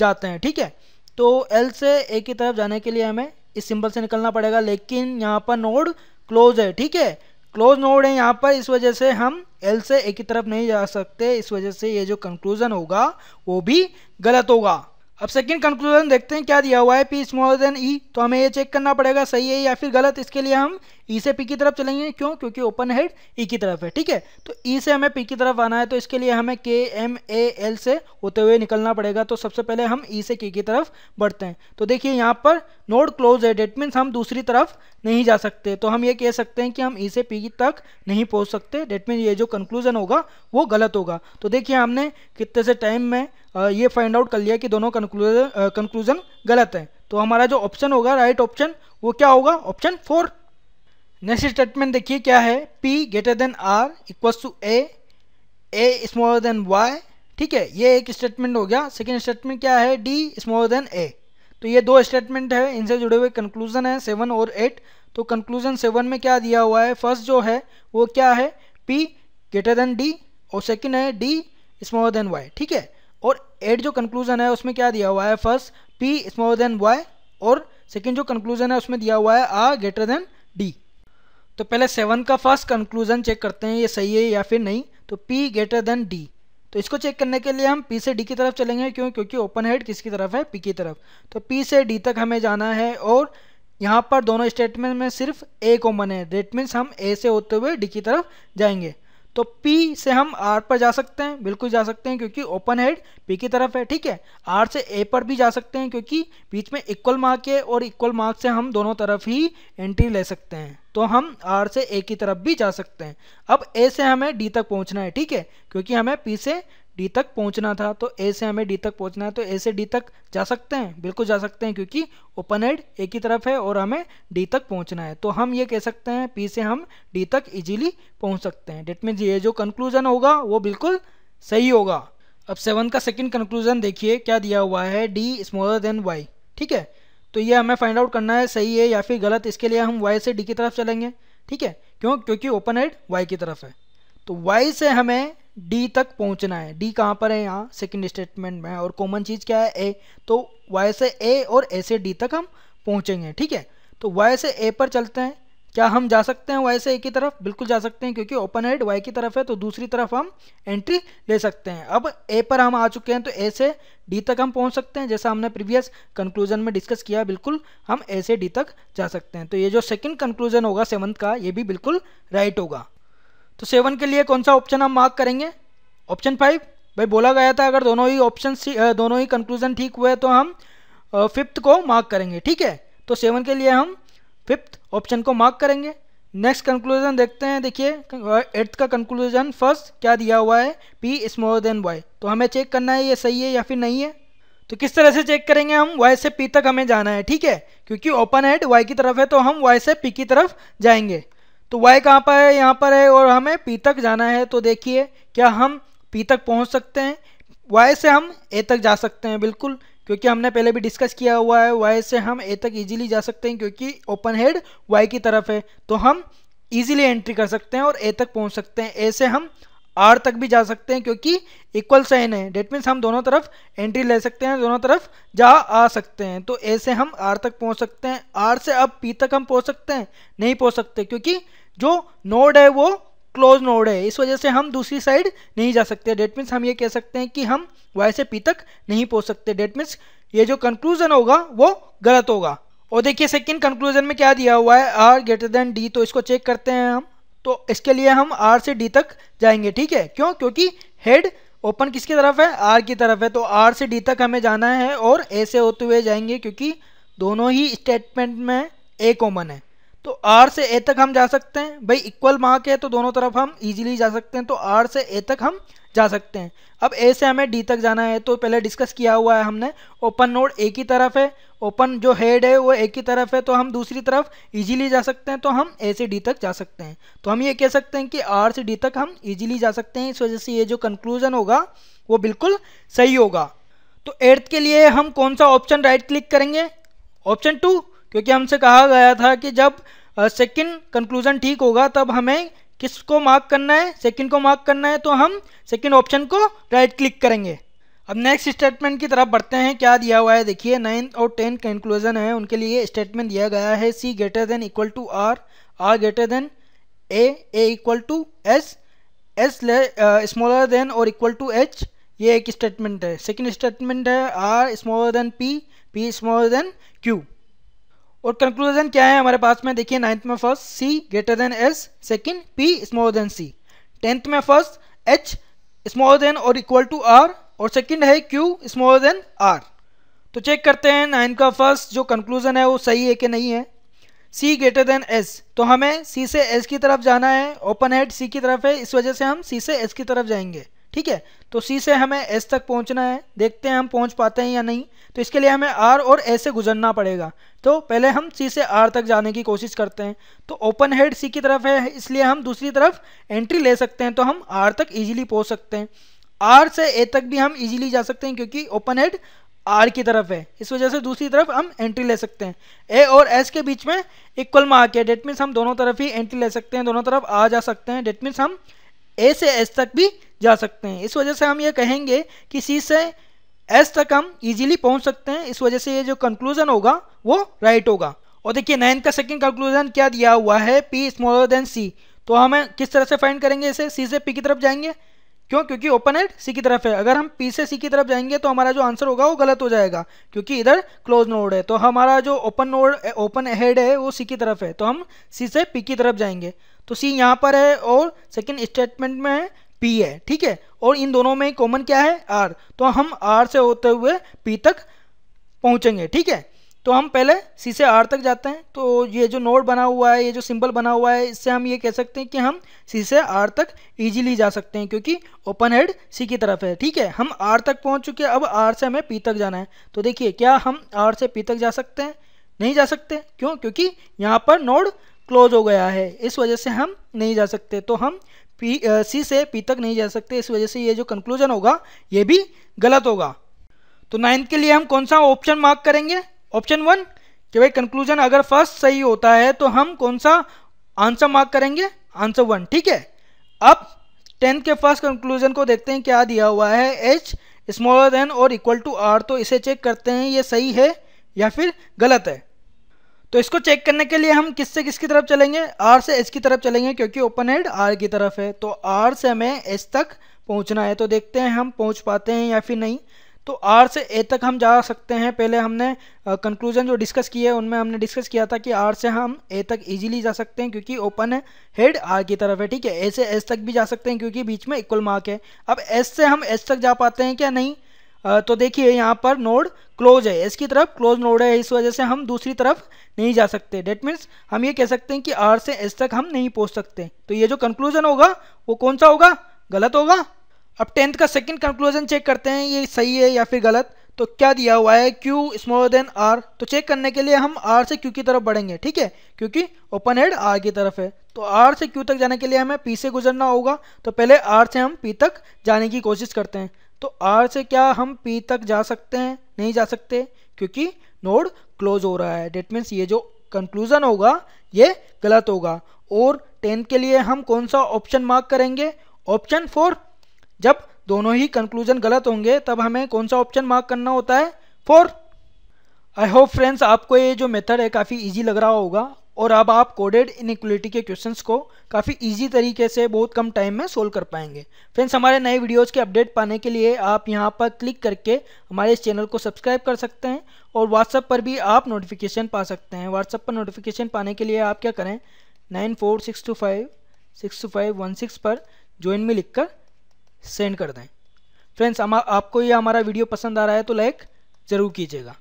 जाते हैं ठीक है तो एल से ए की तरफ जाने के लिए हमें इस सिंबल से निकलना पड़ेगा लेकिन यहाँ पर नोड क्लोज है ठीक है क्लोज नोड है यहाँ पर इस वजह से हम एल से ए की तरफ नहीं जा सकते इस वजह से ये जो कंक्लूज़न होगा वो भी गलत होगा अब सेकंड कंक्लूजन देखते हैं क्या दिया हुआ है पी स्मॉलर देन ई तो हमें ये चेक करना पड़ेगा सही है या फिर गलत इसके लिए हम ई e से पी की तरफ चलेंगे क्यों क्योंकि ओपन हेड ई की तरफ है ठीक है तो ई e से हमें पी की तरफ आना है तो इसके लिए हमें के एम ए एल से होते हुए निकलना पड़ेगा तो सबसे पहले हम ई e से के की तरफ बढ़ते हैं तो देखिए यहाँ पर नोड क्लोज है डेट मीन्स हम दूसरी तरफ नहीं जा सकते तो हम ये कह सकते हैं कि हम ई e से पी तक नहीं पहुँच सकते डेट मीन ये जो कंक्लूजन होगा वो गलत होगा तो देखिए हमने कितने से टाइम में ये फाइंड आउट कर लिया कि दोनों कंक्लूजन कंक्लूजन गलत है तो हमारा जो ऑप्शन होगा राइट right ऑप्शन वो क्या होगा ऑप्शन फोर नेक्स्ट स्टेटमेंट देखिए क्या है P greater than R equals to A A smaller than Y ठीक है ये एक स्टेटमेंट हो गया सेकेंड स्टेटमेंट क्या है डी स्मॉलर देन ए तो ये दो स्टेटमेंट है इनसे जुड़े हुए कंक्लूजन है सेवन और एट तो कंक्लूजन सेवन में क्या दिया हुआ है फर्स्ट जो है वो क्या है पी ग्रेटर देन डी और सेकेंड है डी स्मॉलर देन वाई ठीक है और एट जो कंक्लूजन है उसमें क्या दिया हुआ है first P smaller than Y और सेकेंड जो कंक्लूजन है उसमें दिया हुआ है आ ग्रेटर देन डी तो पहले सेवन का फर्स्ट कंक्लूजन चेक करते हैं ये सही है या फिर नहीं तो पी ग्रेटर देन डी तो इसको चेक करने के लिए हम पी से डी की तरफ चलेंगे क्यों क्योंकि ओपन हेड किसकी तरफ है पी की तरफ तो पी से डी तक हमें जाना है और यहाँ पर दोनों स्टेटमेंट में सिर्फ ए कॉमन है डेट मीन्स हम ए से होते हुए डी की तरफ जाएंगे तो P से हम R पर जा सकते हैं बिल्कुल जा सकते हैं क्योंकि ओपन हेड P की तरफ है ठीक है R से A पर भी जा सकते हैं क्योंकि बीच में इक्वल मार्क है और इक्वल मार्क से हम दोनों तरफ ही एंट्री ले सकते हैं तो हम R से A की तरफ भी जा सकते हैं अब A से हमें D तक पहुंचना है ठीक है क्योंकि हमें P से डी तक पहुंचना था तो ए से हमें डी तक पहुंचना है तो ए से डी तक जा सकते हैं बिल्कुल जा सकते हैं क्योंकि ओपन एड ए की तरफ है और हमें डी तक पहुंचना है तो हम ये कह सकते हैं पी से हम डी तक इजीली पहुंच सकते हैं डेट मीन्स ये जो कंक्लूजन होगा वो बिल्कुल सही होगा अब सेवन का सेकेंड कंक्लूजन देखिए क्या दिया हुआ है डी स्मॉलर देन वाई ठीक है तो ये हमें फाइंड आउट करना है सही है या फिर गलत इसके लिए हम वाई से डी की तरफ चलेंगे ठीक है क्यों क्योंकि ओपन एड वाई की तरफ है तो वाई से हमें डी तक पहुंचना है डी कहाँ पर है यहाँ सेकंड स्टेटमेंट में और कॉमन चीज़ क्या है ए तो वाई से ए और ए से डी तक हम पहुंचेंगे ठीक है तो वाई से ए पर चलते हैं क्या हम जा सकते हैं वाई से ए की तरफ बिल्कुल जा सकते हैं क्योंकि ओपन हेड वाई की तरफ है तो दूसरी तरफ हम एंट्री ले सकते हैं अब ए पर हम आ चुके हैं तो ए से डी तक हम पहुंच सकते हैं जैसा हमने प्रीवियस कंक्लूजन में डिस्कस किया बिल्कुल हम ए से डी तक जा सकते हैं तो ये जो सेकंड कंक्लूजन होगा सेवन्थ का ये भी बिल्कुल राइट होगा तो सेवन के लिए कौन सा ऑप्शन हम मार्क करेंगे ऑप्शन फाइव भाई बोला गया था अगर दोनों ही ऑप्शन दोनों ही कंक्लूजन ठीक हुए तो हम फिफ्थ को मार्क करेंगे ठीक है तो सेवन के लिए हम फिफ्थ ऑप्शन को मार्क करेंगे नेक्स्ट कंक्लूजन देखते हैं देखिए एट्थ का कंक्लूजन फर्स्ट क्या दिया हुआ है पी स्मॉलर देन वाई तो हमें चेक करना है ये सही है या फिर नहीं है तो किस तरह से चेक करेंगे हम वाई से पी तक हमें जाना है ठीक है क्योंकि ओपन हेड वाई की तरफ है तो हम वाई से पी की तरफ जाएंगे तो y कहाँ पर है यहाँ पर है और हमें p तक जाना है तो देखिए क्या हम p तक पहुँच सकते हैं y से हम a तक जा सकते हैं बिल्कुल क्योंकि हमने पहले भी डिस्कस किया हुआ है y से हम a तक इजीली जा सकते हैं क्योंकि ओपन हेड y की तरफ है तो हम इजीली एंट्री कर सकते हैं और a तक पहुँच सकते हैं a से हम r तक भी जा सकते हैं क्योंकि इक्वल साइन है डेट मीन्स हम दोनों तरफ एंट्री ले सकते हैं दोनों तरफ जा आ सकते हैं तो ए से हम आर तक पहुंच सकते हैं आर से अब पी तक हम पहुंच सकते हैं नहीं पहुंच सकते क्योंकि जो नोड है वो क्लोज नोड है इस वजह से हम दूसरी साइड नहीं जा सकते डेट मीन्स हम ये कह सकते हैं कि हम वाई से पी तक नहीं पहुंच सकते डेट मीन्स ये जो कंक्लूजन होगा वो गलत होगा और देखिए सेकेंड कंक्लूजन में क्या दिया हुआ है आर ग्रेटर देन डी तो इसको चेक करते हैं हम तो इसके लिए हम आर से डी तक जाएंगे ठीक है क्यों क्योंकि हेड ओपन किसकी तरफ है आर की तरफ है तो आर से डी तक हमें जाना है और ऐसे होते हुए जाएंगे क्योंकि दोनों ही स्टेटमेंट में ए कॉमन है तो आर से ए तक हम जा सकते हैं भाई इक्वल मार्क है तो दोनों तरफ हम इजीली जा सकते हैं तो आर से ए तक हम जा सकते हैं अब ए से हमें डी तक जाना है तो पहले डिस्कस किया हुआ है हमने ओपन नोड ए की तरफ है ओपन जो हेड है वो ए की तरफ है तो हम दूसरी तरफ इजीली जा सकते हैं तो हम ए से डी तक जा सकते हैं तो हम ये कह सकते हैं कि आर से डी तक हम इजीली जा सकते हैं इस वजह से ये जो कंक्लूजन होगा वो बिल्कुल सही होगा तो एर्थ के लिए हम कौन सा ऑप्शन राइट क्लिक करेंगे ऑप्शन टू क्योंकि हमसे कहा गया था कि जब सेकंड कंक्लूजन ठीक होगा तब हमें किसको मार्क करना है सेकंड को मार्क करना है तो हम सेकंड ऑप्शन को राइट क्लिक करेंगे अब नेक्स्ट स्टेटमेंट की तरफ बढ़ते हैं क्या दिया हुआ है देखिए नाइन्थ और टेंथ कंक्लूजन है उनके लिए स्टेटमेंट दिया गया है C greater than equal to R R greater than A equal to S S smaller than और इक्वल टू एच ये एक स्टेटमेंट है सेकंड स्टेटमेंट है R smaller than P P smaller than Q और कंक्लूजन क्या है हमारे पास में देखिए नाइन्थ में first C greater than S second P small than C tenth में फर्स्ट एच स्मॉल देन और इक्वल टू आर और सेकेंड है क्यू स्मॉल देन आर तो चेक करते हैं नाइन्थ का फर्स्ट जो कंक्लूजन है वो सही है कि नहीं है सी ग्रेटर देन एस तो हमें सी से एस की तरफ जाना है ओपन हेड सी की तरफ है इस वजह से हम सी से एस की तरफ जाएंगे ठीक है तो सी से हमें एस तक पहुंचना है देखते हैं हम पहुंच पाते हैं या नहीं तो इसके लिए हमें आर और एस से गुजरना पड़ेगा तो पहले हम सी से आर तक जाने की कोशिश करते हैं तो ओपन हेड सी की तरफ है इसलिए हम दूसरी तरफ एंट्री ले सकते हैं तो हम आर तक ईजिली पहुँच सकते हैं आर से ए तक भी हम ईजिली जा सकते हैं क्योंकि ओपन हेड आर की तरफ है इस वजह से दूसरी तरफ हम एंट्री ले सकते हैं ए और एस के बीच में इक्वल मार्क है डेट मीन्स हम दोनों तरफ ही एंट्री ले सकते हैं दोनों तरफ आ जा सकते हैं डेट मीन्स हम ए से एस तक भी जा सकते हैं इस वजह से हम ये कहेंगे कि सी से एस तक हम इजीली पहुंच सकते हैं इस वजह से ये जो कंक्लूजन होगा वो राइट होगा और देखिए नाइन्थ का सेकंड कंक्लूजन क्या दिया हुआ है पी स्मॉलर देन सी तो हमें किस तरह से फाइंड करेंगे इसे सी से पी की तरफ जाएंगे क्यों क्योंकि ओपन एड सी की तरफ है अगर हम पी से सी की तरफ जाएंगे तो हमारा जो आंसर होगा वो गलत हो जाएगा क्योंकि इधर क्लोज नोड है तो हमारा जो ओपन नोड ओपन हेड है वो सी की तरफ है तो हम सी से पी की तरफ जाएंगे तो सी यहाँ पर है और सेकेंड स्टेटमेंट में है पी है ठीक है और इन दोनों में कॉमन क्या है आर तो हम आर से होते हुए पी तक पहुँचेंगे ठीक है तो हम पहले सी से आर तक जाते हैं तो ये जो नोड बना हुआ है ये जो सिंबल बना हुआ है इससे हम ये कह सकते हैं कि हम सी से आर तक इजीली जा सकते हैं क्योंकि ओपन हेड सी की तरफ है ठीक है हम आर तक पहुंच चुके हैं अब आर से हमें पी तक जाना है तो देखिए क्या हम आर से पी तक जा सकते हैं नहीं जा सकते क्यों क्योंकि यहाँ पर नोड क्लोज हो गया है इस वजह से हम नहीं जा सकते तो हम पी सी से पी तक नहीं जा सकते इस वजह से ये जो कंक्लूजन होगा ये भी गलत होगा तो नाइन्थ के लिए हम कौन सा ऑप्शन मार्क करेंगे ऑप्शन वन कि भाई कंक्लूजन अगर फर्स्ट सही होता है तो हम कौन सा आंसर मार्क करेंगे आंसर वन ठीक है अब टेंथ के फर्स्ट कंक्लूजन को देखते हैं क्या दिया हुआ है एच स्मॉलर देन और इक्वल टू आर तो इसे चेक करते हैं ये सही है या फिर गलत है तो इसको चेक करने के लिए हम किससे किसकी तरफ चलेंगे आर से एस की तरफ चलेंगे क्योंकि ओपन हेड आर की तरफ है तो आर से हमें एच तक पहुंचना है तो देखते हैं हम पहुंच पाते हैं या फिर नहीं तो आर से ए तक हम जा सकते हैं पहले हमने कंक्लूजन जो डिस्कस किए है उनमें हमने डिस्कस किया था कि आर से हम ए तक इजीली जा सकते हैं क्योंकि ओपन है हेड आर की तरफ है ठीक है ए से एस तक भी जा सकते हैं क्योंकि बीच में इक्वल मार्क है अब एस से हम एस तक जा पाते हैं क्या नहीं तो देखिए यहाँ पर नोड क्लोज है इसकी तरफ क्लोज नोड है इस वजह से हम दूसरी तरफ नहीं जा सकते डेट मीन्स हम ये कह सकते हैं कि आर से एस तक हम नहीं पहुँच सकते तो ये जो कंक्लूजन होगा वो कौन सा होगा गलत होगा अब टेंथ का सेकंड कंक्लूजन चेक करते हैं ये सही है या फिर गलत तो क्या दिया हुआ है क्यू स्मॉलर देन आर तो चेक करने के लिए हम आर से क्यू की तरफ बढ़ेंगे ठीक है क्योंकि ओपन हेड आर की तरफ है तो आर से क्यू तक जाने के लिए हमें पी से गुजरना होगा तो पहले आर से हम पी तक जाने की कोशिश करते हैं तो आर से क्या हम पी तक जा सकते हैं नहीं जा सकते क्योंकि नोड क्लोज हो रहा है डेट मीन्स ये जो कंक्लूज़न होगा ये गलत होगा और टेन के लिए हम कौन सा ऑप्शन मार्क करेंगे ऑप्शन फोर जब दोनों ही कंक्लूजन गलत होंगे तब हमें कौन सा ऑप्शन मार्क करना होता है फोर आई होप फ्रेंड्स आपको ये जो मेथड है काफ़ी इजी लग रहा होगा और अब आप कोडेड इनिक्वलिटी के क्वेश्चंस को काफ़ी इजी तरीके से बहुत कम टाइम में सोल्व कर पाएंगे फ्रेंड्स हमारे नए वीडियोस के अपडेट पाने के लिए आप यहां पर क्लिक करके हमारे इस चैनल को सब्सक्राइब कर सकते हैं और व्हाट्सएप पर भी आप नोटिफिकेशन पा सकते हैं व्हाट्सएप पर नोटिफिकेशन पाने के लिए आप क्या करें nine four six two five six two five one six पर ज्वाइन में लिख कर सेंड कर दें फ्रेंड्स आपको ये हमारा वीडियो पसंद आ रहा है तो लाइक ज़रूर कीजिएगा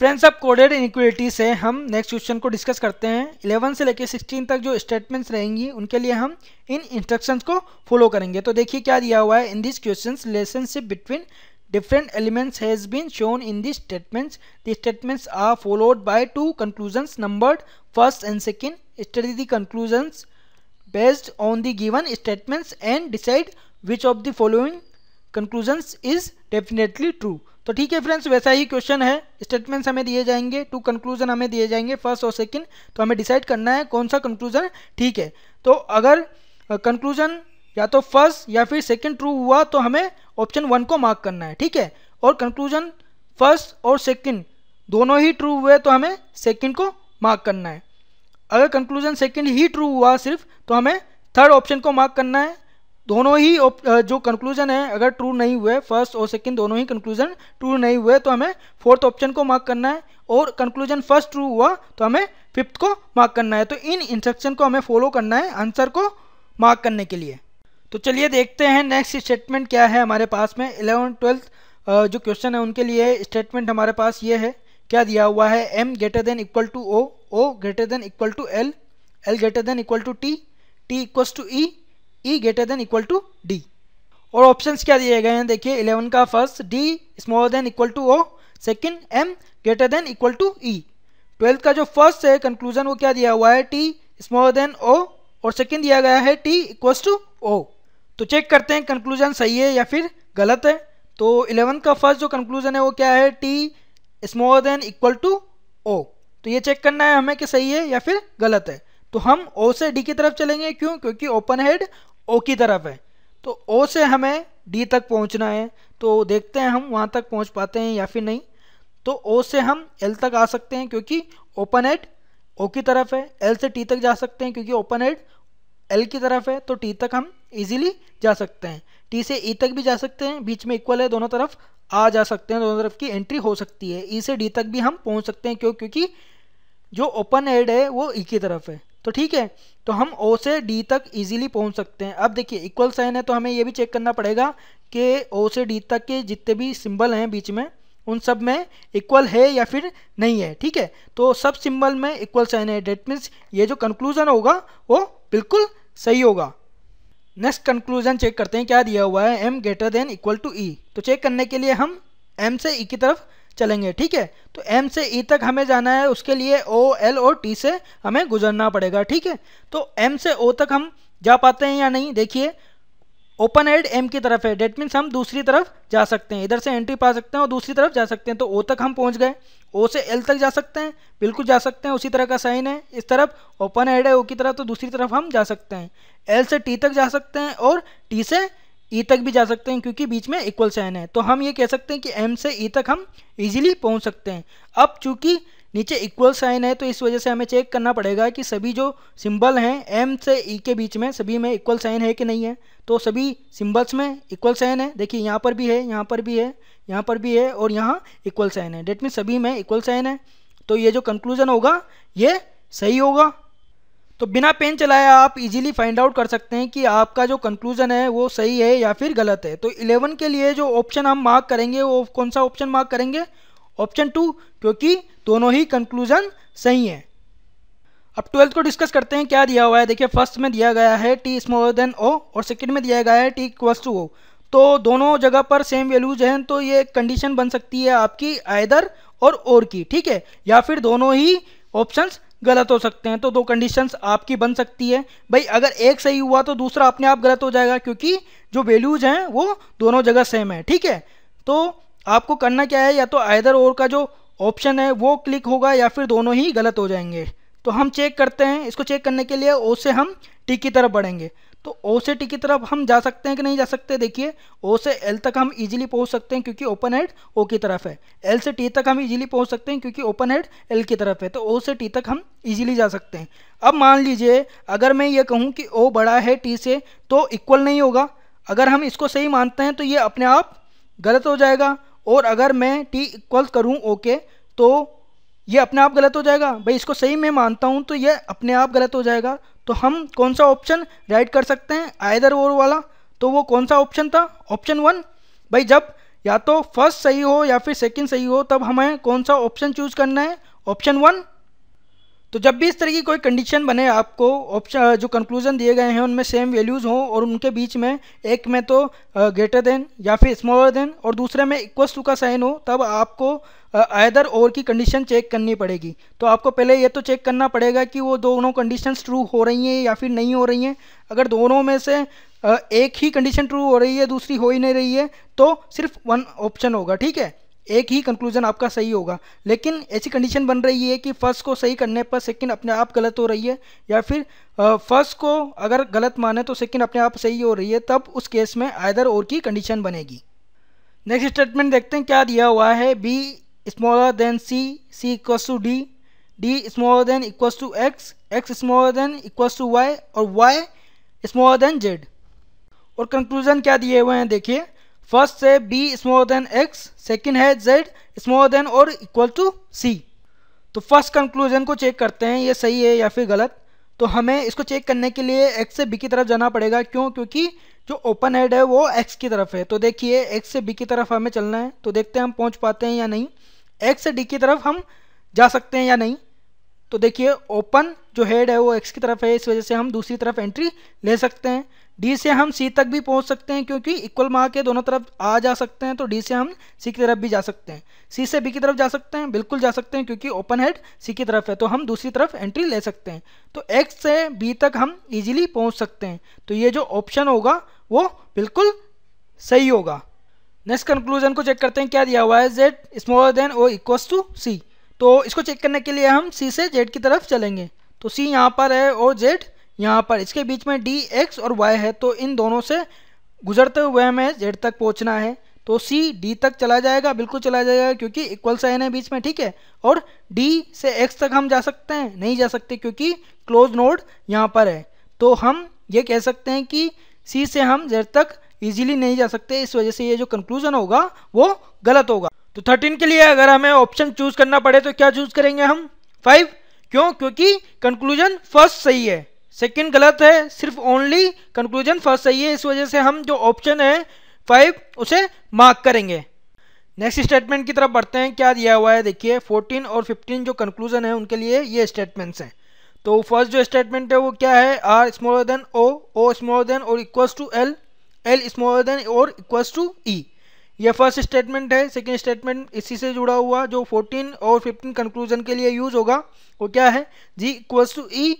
फ्रेंड्स अब कोडेड इनक्वलिटी से हम नेक्स्ट क्वेश्चन को डिस्कस करते हैं 11 से लेकर 16 तक जो स्टेटमेंट्स रहेंगी उनके लिए हम इन इंस्ट्रक्शंस को फॉलो करेंगे तो देखिए क्या दिया हुआ है in this question relationship between different elements has been shown in this statements the statements are followed by two conclusions numbered first and second study the conclusions based on the given statements and decide which of the following conclusions is definitely true तो ठीक है फ्रेंड्स वैसा ही क्वेश्चन है स्टेटमेंट्स हमें दिए जाएंगे टू कंक्लूजन हमें दिए जाएंगे फर्स्ट और सेकंड तो हमें डिसाइड करना है कौन सा कंक्लूजन ठीक है तो अगर कंक्लूजन या तो फर्स्ट या फिर सेकंड ट्रू हुआ तो हमें ऑप्शन वन को मार्क करना है ठीक है और कंक्लूजन फर्स्ट और सेकेंड दोनों ही ट्रू हुए तो हमें सेकेंड को मार्क करना है अगर कंक्लूजन सेकेंड ही ट्रू हुआ सिर्फ तो हमें थर्ड ऑप्शन को मार्क करना है दोनों ही जो कंक्लूजन है अगर ट्रू नहीं हुए फर्स्ट और सेकंड दोनों ही कंक्लूजन ट्रू नहीं हुए तो हमें फोर्थ ऑप्शन को मार्क करना है और कंक्लूजन फर्स्ट ट्रू हुआ तो हमें फिफ्थ को मार्क करना है तो इन इंस्ट्रक्शन को हमें फॉलो करना है आंसर को मार्क करने के लिए तो चलिए देखते हैं नेक्स्ट स्टेटमेंट क्या है हमारे पास में इलेवन ट्वेल्थ जो क्वेश्चन है उनके लिए स्टेटमेंट हमारे पास ये है क्या दिया हुआ है M greater than equal to O O greater than equal to L L greater than equal to T T equal to E E greater than equal to D और ऑप्शंस क्या दिए गए हैं देखिए इलेवन का first D smaller than equal to O second M greater than equal to E twelfth का जो फर्स्ट है कंक्लूजन वो क्या दिया हुआ है टी स्मॉलर देन ओ और सेकेंड दिया गया है टी इक्वल टू ओ तो चेक करते हैं कंक्लूजन सही है या फिर गलत है तो इलेवन का फर्स्ट जो कंक्लूजन है वो क्या है T smaller than equal to O तो ये चेक करना है हमें कि सही है या फिर गलत है तो हम ओ से डी की तरफ चलेंगे क्यों क्योंकि ओपन हेड ओ की तरफ है तो ओ से हमें डी तक पहुंचना है तो देखते हैं हम वहां तक पहुंच पाते हैं या फिर नहीं तो ओ से हम एल तक आ सकते हैं क्योंकि ओपन एड ओ की तरफ है एल से टी तक जा सकते हैं क्योंकि ओपन एड एल की तरफ है तो टी तक हम इजीली जा सकते हैं टी से ई e तक भी जा सकते हैं बीच में इक्वल है दोनों तरफ आ जा सकते हैं दोनों तरफ की एंट्री हो सकती है ई e से डी तक भी हम पहुँच सकते हैं क्यों क्योंकि जो ओपन एड है वो ई e की तरफ है तो ठीक है तो हम ओ से डी तक इजीली पहुंच सकते हैं अब देखिए इक्वल साइन है तो हमें ये भी चेक करना पड़ेगा कि ओ से डी तक के जितने भी सिंबल हैं बीच में उन सब में इक्वल है या फिर नहीं है ठीक है तो सब सिंबल में इक्वल साइन है डेट मीन्स ये जो कंक्लूजन होगा वो बिल्कुल सही होगा नेक्स्ट कंक्लूजन चेक करते हैं क्या दिया हुआ है M greater than equal to E तो चेक करने के लिए हम एम से ई e की तरफ चलेंगे ठीक है तो एम से ई e तक हमें जाना है उसके लिए ओ एल और टी से हमें गुजरना पड़ेगा ठीक है तो एम से ओ तक हम जा पाते हैं या नहीं देखिए ओपन एड एम की तरफ है डेट मीन्स हम दूसरी तरफ जा सकते हैं इधर से एंट्री पा सकते हैं और दूसरी तरफ जा सकते हैं तो ओ तक हम पहुंच गए ओ से एल तक जा सकते हैं बिल्कुल जा सकते हैं उसी तरह का साइन है इस तरफ ओपन एड है ओ की तरफ तो दूसरी तरफ हम जा सकते हैं एल से टी तक जा सकते हैं और टी से ई e तक भी जा सकते हैं क्योंकि बीच में इक्वल साइन है तो हम ये कह सकते हैं कि एम से ई e तक हम इजीली पहुंच सकते हैं अब चूंकि नीचे इक्वल साइन है तो इस वजह से हमें चेक करना पड़ेगा कि सभी जो सिंबल हैं एम से ई e के बीच में सभी में इक्वल साइन है कि नहीं है तो सभी सिंबल्स में इक्वल साइन है देखिए यहाँ पर भी है यहाँ पर भी है यहाँ पर भी है और यहाँ इक्वल साइन है डेट मीन सभी में इक्वल साइन है तो ये जो कंक्लूजन होगा ये सही होगा तो बिना पेन चलाए आप इजीली फाइंड आउट कर सकते हैं कि आपका जो कंक्लूजन है वो सही है या फिर गलत है तो 11 के लिए जो ऑप्शन हम मार्क करेंगे वो कौन सा ऑप्शन मार्क करेंगे ऑप्शन टू क्योंकि दोनों ही कंक्लूजन सही हैं अब ट्वेल्थ को डिस्कस करते हैं क्या दिया हुआ है देखिए फर्स्ट में दिया गया है टी इज देन ओ और सेकेंड में दिया गया है टी इक्वल्स टू ओ तो दोनों जगह पर सेम वैल्यूज हैं तो ये कंडीशन बन सकती है आपकी आयदर और और की ठीक है या फिर दोनों ही ऑप्शंस गलत हो सकते हैं तो दो कंडीशंस आपकी बन सकती है भाई अगर एक सही हुआ तो दूसरा अपने आप गलत हो जाएगा क्योंकि जो वैल्यूज़ हैं वो दोनों जगह सेम है ठीक है तो आपको करना क्या है या तो आयदर और का जो ऑप्शन है वो क्लिक होगा या फिर दोनों ही गलत हो जाएंगे तो हम चेक करते हैं इसको चेक करने के लिए ओ से हम टी की तरफ बढ़ेंगे तो ओ से टी की तरफ हम जा सकते हैं कि नहीं जा सकते देखिए ओ से एल तक हम इजीली पहुंच सकते हैं क्योंकि ओपन हेड ओ की तरफ है एल से टी तक हम इजीली पहुंच सकते हैं क्योंकि ओपन हेड एल की तरफ है तो ओ से टी तक हम इजीली जा सकते हैं अब मान लीजिए अगर मैं ये कहूँ कि ओ बड़ा है टी से तो इक्वल नहीं होगा अगर हम इसको सही मानते हैं तो ये अपने आप गलत हो जाएगा और अगर मैं टी इक्वल करूँ ओ के तो ये अपने आप गलत हो जाएगा भाई इसको सही मैं मानता हूँ तो ये अपने आप गलत हो जाएगा तो हम कौन सा ऑप्शन राइट कर सकते हैं आयदर ओर वाला तो वो कौन सा ऑप्शन था ऑप्शन वन भाई जब या तो फर्स्ट सही हो या फिर सेकंड सही हो तब हमें कौन सा ऑप्शन चूज करना है ऑप्शन वन तो जब भी इस तरह की कोई कंडीशन बने आपको ऑप्शन जो कंक्लूजन दिए गए हैं उनमें सेम वैल्यूज़ हों और उनके बीच में एक में तो ग्रेटर देन या फिर स्मॉलर देन और दूसरे में इक्वस टू का साइन हो तब आपको आयदर और की कंडीशन चेक करनी पड़ेगी तो आपको पहले ये तो चेक करना पड़ेगा कि वो दोनों कंडीशंस ट्रू हो रही हैं या फिर नहीं हो रही हैं अगर दोनों में से एक ही कंडीशन ट्रू हो रही है दूसरी हो ही नहीं रही है तो सिर्फ वन ऑप्शन होगा ठीक है एक ही कंक्लूजन आपका सही होगा लेकिन ऐसी कंडीशन बन रही है कि फर्स्ट को सही करने पर सेकंड अपने आप गलत हो रही है या फिर फर्स्ट को अगर गलत माने तो सेकंड अपने आप सही हो रही है तब उस केस में आयदर और की कंडीशन बनेगी नेक्स्ट स्टेटमेंट देखते हैं क्या दिया हुआ है B smaller than C C equal to D D smaller than equal to X X smaller than equal to Y और वाई स्मॉलर देन जेड और कंक्लूजन क्या दिए हुए हैं देखिए फर्स्ट है B is than X second है जेड इज देन और इक्वल टू सी तो फर्स्ट कंक्लूजन को चेक करते हैं ये सही है या फिर गलत तो हमें इसको चेक करने के लिए एक्स से बी की तरफ जाना पड़ेगा क्यों क्योंकि जो ओपन हेड है वो एक्स की तरफ है तो देखिए एक्स से बी की तरफ हमें चलना है तो देखते हैं हम पहुंच पाते हैं या नहीं एक्स से डी की तरफ हम जा सकते हैं या नहीं तो देखिए ओपन जो हेड है वो एक्स की तरफ है इस वजह से हम दूसरी तरफ एंट्री ले सकते हैं डी से हम सी तक भी पहुंच सकते हैं क्योंकि इक्वल मार्क है दोनों तरफ आ जा सकते हैं तो डी से हम सी की तरफ भी जा सकते हैं सी से बी की तरफ जा सकते हैं बिल्कुल जा सकते हैं क्योंकि ओपन हेड सी की तरफ है तो हम दूसरी तरफ एंट्री ले सकते हैं तो एक्स से बी तक हम इजीली पहुँच सकते हैं तो ये जो ऑप्शन होगा वो बिल्कुल सही होगा नेक्स्ट कंक्लूजन को चेक करते हैं क्या दिया हुआ है Z smaller than O equals to C तो इसको चेक करने के लिए हम सी से जेड की तरफ चलेंगे तो सी यहाँ पर है और जेड यहाँ पर इसके बीच में डी एक्स और वाई है तो इन दोनों से गुजरते हुए हमें जेड तक पहुँचना है तो सी डी तक चला जाएगा बिल्कुल चला जाएगा क्योंकि इक्वल साइन है बीच में ठीक है और डी से एक्स तक हम जा सकते हैं नहीं जा सकते क्योंकि क्लोज नोड यहाँ पर है तो हम ये कह सकते हैं कि सी से हम जेड तक इजीली नहीं जा सकते इस वजह से ये जो कंक्लूजन होगा वो गलत होगा तो थर्टीन के लिए अगर हमें ऑप्शन चूज करना पड़े तो क्या चूज करेंगे हम फाइव क्यों क्योंकि कंक्लूजन फर्स्ट सही है सेकेंड गलत है सिर्फ ओनली कंक्लूजन फर्स्ट सही है इस वजह से हम जो ऑप्शन है फाइव उसे मार्क करेंगे नेक्स्ट स्टेटमेंट की तरफ बढ़ते हैं क्या दिया हुआ है देखिए 14 और 15 जो कंक्लूजन है उनके लिए ये स्टेटमेंट्स हैं तो फर्स्ट जो स्टेटमेंट है वो क्या है R smaller than O O smaller than और equals to L L smaller than और इक्वल्स टू ई ये फर्स्ट स्टेटमेंट है सेकेंड स्टेटमेंट इसी से जुड़ा हुआ जो 14 और 15 कंक्लूजन के लिए यूज होगा वो क्या है G equals to E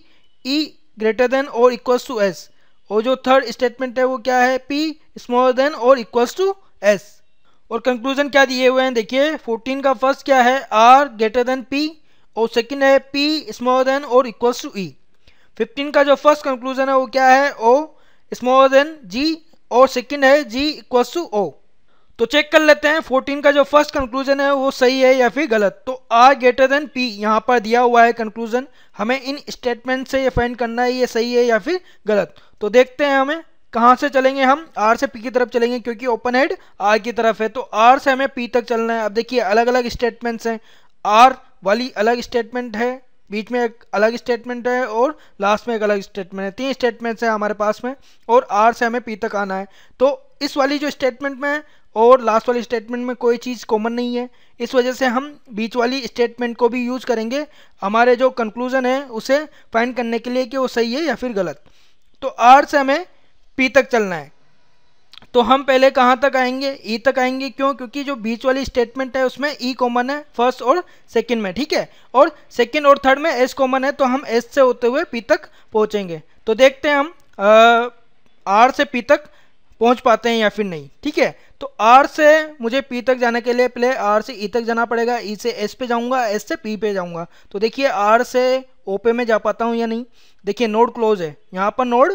E greater than और इक्वल्स टू एस और जो थर्ड स्टेटमेंट है वो क्या है पी स्मॉलर देन और इक्वल्स टू एस और कंक्लूजन क्या दिए हुए हैं देखिए 14 का फर्स्ट क्या है आर ग्रेटर देन पी और सेकंड है पी स्मॉलर देन और इक्वल्स टू ई 15 का जो फर्स्ट कंक्लूजन है वो क्या है ओ स्मॉलर देन जी और सेकंड है जी इक्वल्स टू ओ तो चेक कर लेते हैं 14 का जो फर्स्ट कंक्लूजन है वो सही है या फिर गलत तो आर ग्रेटर देन पी यहाँ पर दिया हुआ है कंक्लूजन हमें इन स्टेटमेंट से ये फाइंड करना है ये सही है या फिर गलत तो देखते हैं हमें कहाँ से चलेंगे हम आर से पी की तरफ चलेंगे क्योंकि ओपन हेड आर की तरफ है तो आर से हमें पी तक चलना है अब देखिए अलग अलग स्टेटमेंट्स हैं आर वाली अलग स्टेटमेंट है बीच में एक अलग स्टेटमेंट है और लास्ट में एक अलग स्टेटमेंट है तीन स्टेटमेंट्स हैं हमारे पास में और आर से हमें पी तक आना है तो इस वाली जो स्टेटमेंट में और लास्ट वाली स्टेटमेंट में कोई चीज़ कॉमन नहीं है इस वजह से हम बीच वाली स्टेटमेंट को भी यूज करेंगे हमारे जो कंक्लूजन है उसे फाइंड करने के लिए कि वो सही है या फिर गलत तो आर से हमें पी तक चलना है तो हम पहले कहाँ तक आएंगे ई e तक आएंगे क्यों क्योंकि जो बीच वाली स्टेटमेंट है उसमें ई e कॉमन है फर्स्ट और सेकेंड में ठीक है और सेकेंड और थर्ड में एस कॉमन है तो हम एस से होते हुए पी तक पहुँचेंगे तो देखते हैं हम आर से पी तक पहुँच पाते हैं या फिर नहीं ठीक है तो आर से मुझे पी तक जाने के लिए पहले आर से ई e तक जाना पड़ेगा ई e से एस पे जाऊंगा एस से पी पे जाऊंगा तो देखिए आर से ओ पे मैं जा पाता हूँ या नहीं देखिए नोड क्लोज है यहाँ पर नोड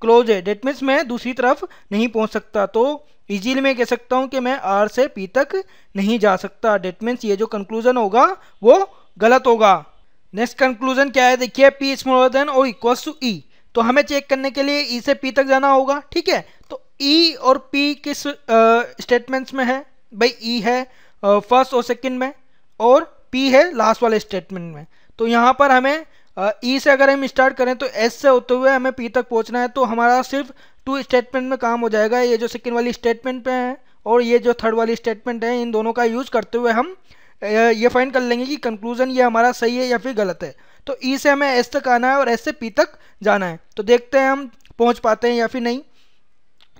क्लोज है डेट मीन्स मैं दूसरी तरफ नहीं पहुँच सकता तो इजीली मैं कह सकता हूँ कि मैं आर से पी तक नहीं जा सकता डेट मीन्स ये जो कंक्लूजन होगा वो गलत होगा नेक्स्ट कंक्लूजन क्या है देखिए पी स्मॉलर देन और इक्वल्स टू ई तो हमें चेक करने के लिए ई e से पी तक जाना होगा ठीक है तो ई e और पी किस स्टेटमेंट्स में है भाई ई e है फर्स्ट और सेकंड में और पी है लास्ट वाले स्टेटमेंट में तो यहाँ पर हमें ई e से अगर हम स्टार्ट करें तो एस से होते हुए हमें पी तक पहुँचना है तो हमारा सिर्फ टू स्टेटमेंट में काम हो जाएगा ये जो सेकेंड वाली स्टेटमेंट पे है और ये जो थर्ड वाली स्टेटमेंट है इन दोनों का यूज़ करते हुए हम ये फाइन कर लेंगे कि कंक्लूजन ये हमारा सही है या फिर गलत है तो ई e से हमें एस तक आना है और एस से पी तक जाना है तो देखते हैं हम पहुँच पाते हैं या फिर नहीं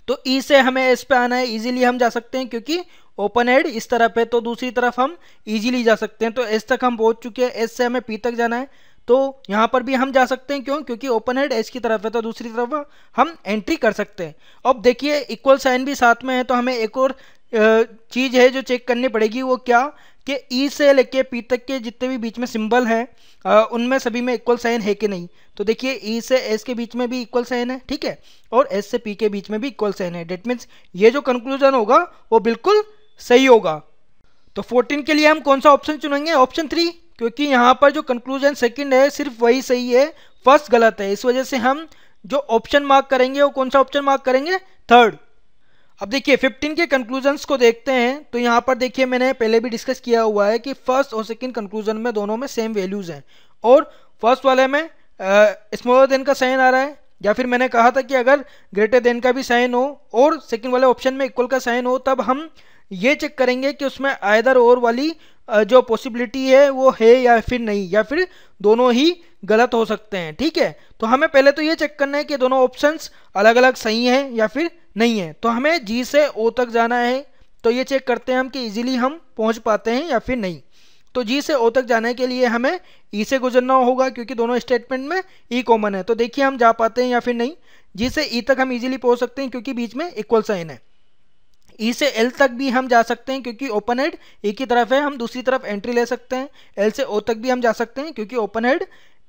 तो ई e से हमें एस पे आना है इजीली हम जा सकते हैं क्योंकि ओपन एड इस तरफ है तो दूसरी तरफ हम इजीली जा सकते हैं तो एस तक हम पहुंच चुके हैं एस से हमें पी तक जाना है तो यहाँ पर भी हम जा सकते हैं क्यों क्योंकि ओपन हेड एस की तरफ है तो दूसरी तरफ हम एंट्री कर सकते हैं अब देखिए इक्वल साइन भी साथ में है तो हमें एक और चीज़ है जो चेक करनी पड़ेगी वो क्या कि ई e से लेके पी तक के जितने भी बीच में सिंबल हैं उनमें सभी में इक्वल साइन है कि नहीं तो देखिए ई e से एस के बीच में भी इक्वल साइन है ठीक है और एस से पी के बीच में भी इक्वल साइन है डेट मीन्स ये जो कंक्लूजन होगा वो बिल्कुल सही होगा तो 14 के लिए हम कौन सा ऑप्शन चुनेंगे ऑप्शन थ्री क्योंकि यहाँ पर जो कंक्लूजन सेकेंड है सिर्फ वही सही है फर्स्ट गलत है इस वजह से हम जो ऑप्शन मार्क करेंगे वो कौन सा ऑप्शन मार्क करेंगे थर्ड अब देखिए 15 के कंक्लूजन्स को देखते हैं तो यहाँ पर देखिए मैंने पहले भी डिस्कस किया हुआ है कि फर्स्ट और सेकेंड कंक्लूजन में दोनों में सेम वैल्यूज़ हैं और फर्स्ट वाले में स्मॉलर देन का साइन आ रहा है या फिर मैंने कहा था कि अगर ग्रेटर देन का भी साइन हो और सेकंड वाले ऑप्शन में इक्वल का साइन हो तब हम ये चेक करेंगे कि उसमें आयदर और वाली जो पॉसिबिलिटी है वो है या फिर नहीं या फिर दोनों ही गलत हो सकते हैं ठीक है तो हमें पहले तो ये चेक करना है कि दोनों ऑप्शंस अलग अलग सही हैं या फिर नहीं है तो हमें जी से ओ तक जाना है तो ये चेक करते हैं हम कि इजीली हम पहुंच पाते हैं या फिर नहीं तो जी से ओ तक जाने के लिए हमें ई e से गुजरना होगा क्योंकि दोनों स्टेटमेंट में ई e कॉमन है तो देखिए हम जा पाते हैं या फिर नहीं जी से ई e तक हम इजीली पहुंच सकते हैं क्योंकि बीच में इक्वल साइन है ई से एल तक भी हम जा सकते हैं क्योंकि ओपन हेड ई की तरफ है हम दूसरी तरफ एंट्री ले सकते हैं एल से ओ तक भी हम जा सकते हैं क्योंकि ओपन हेड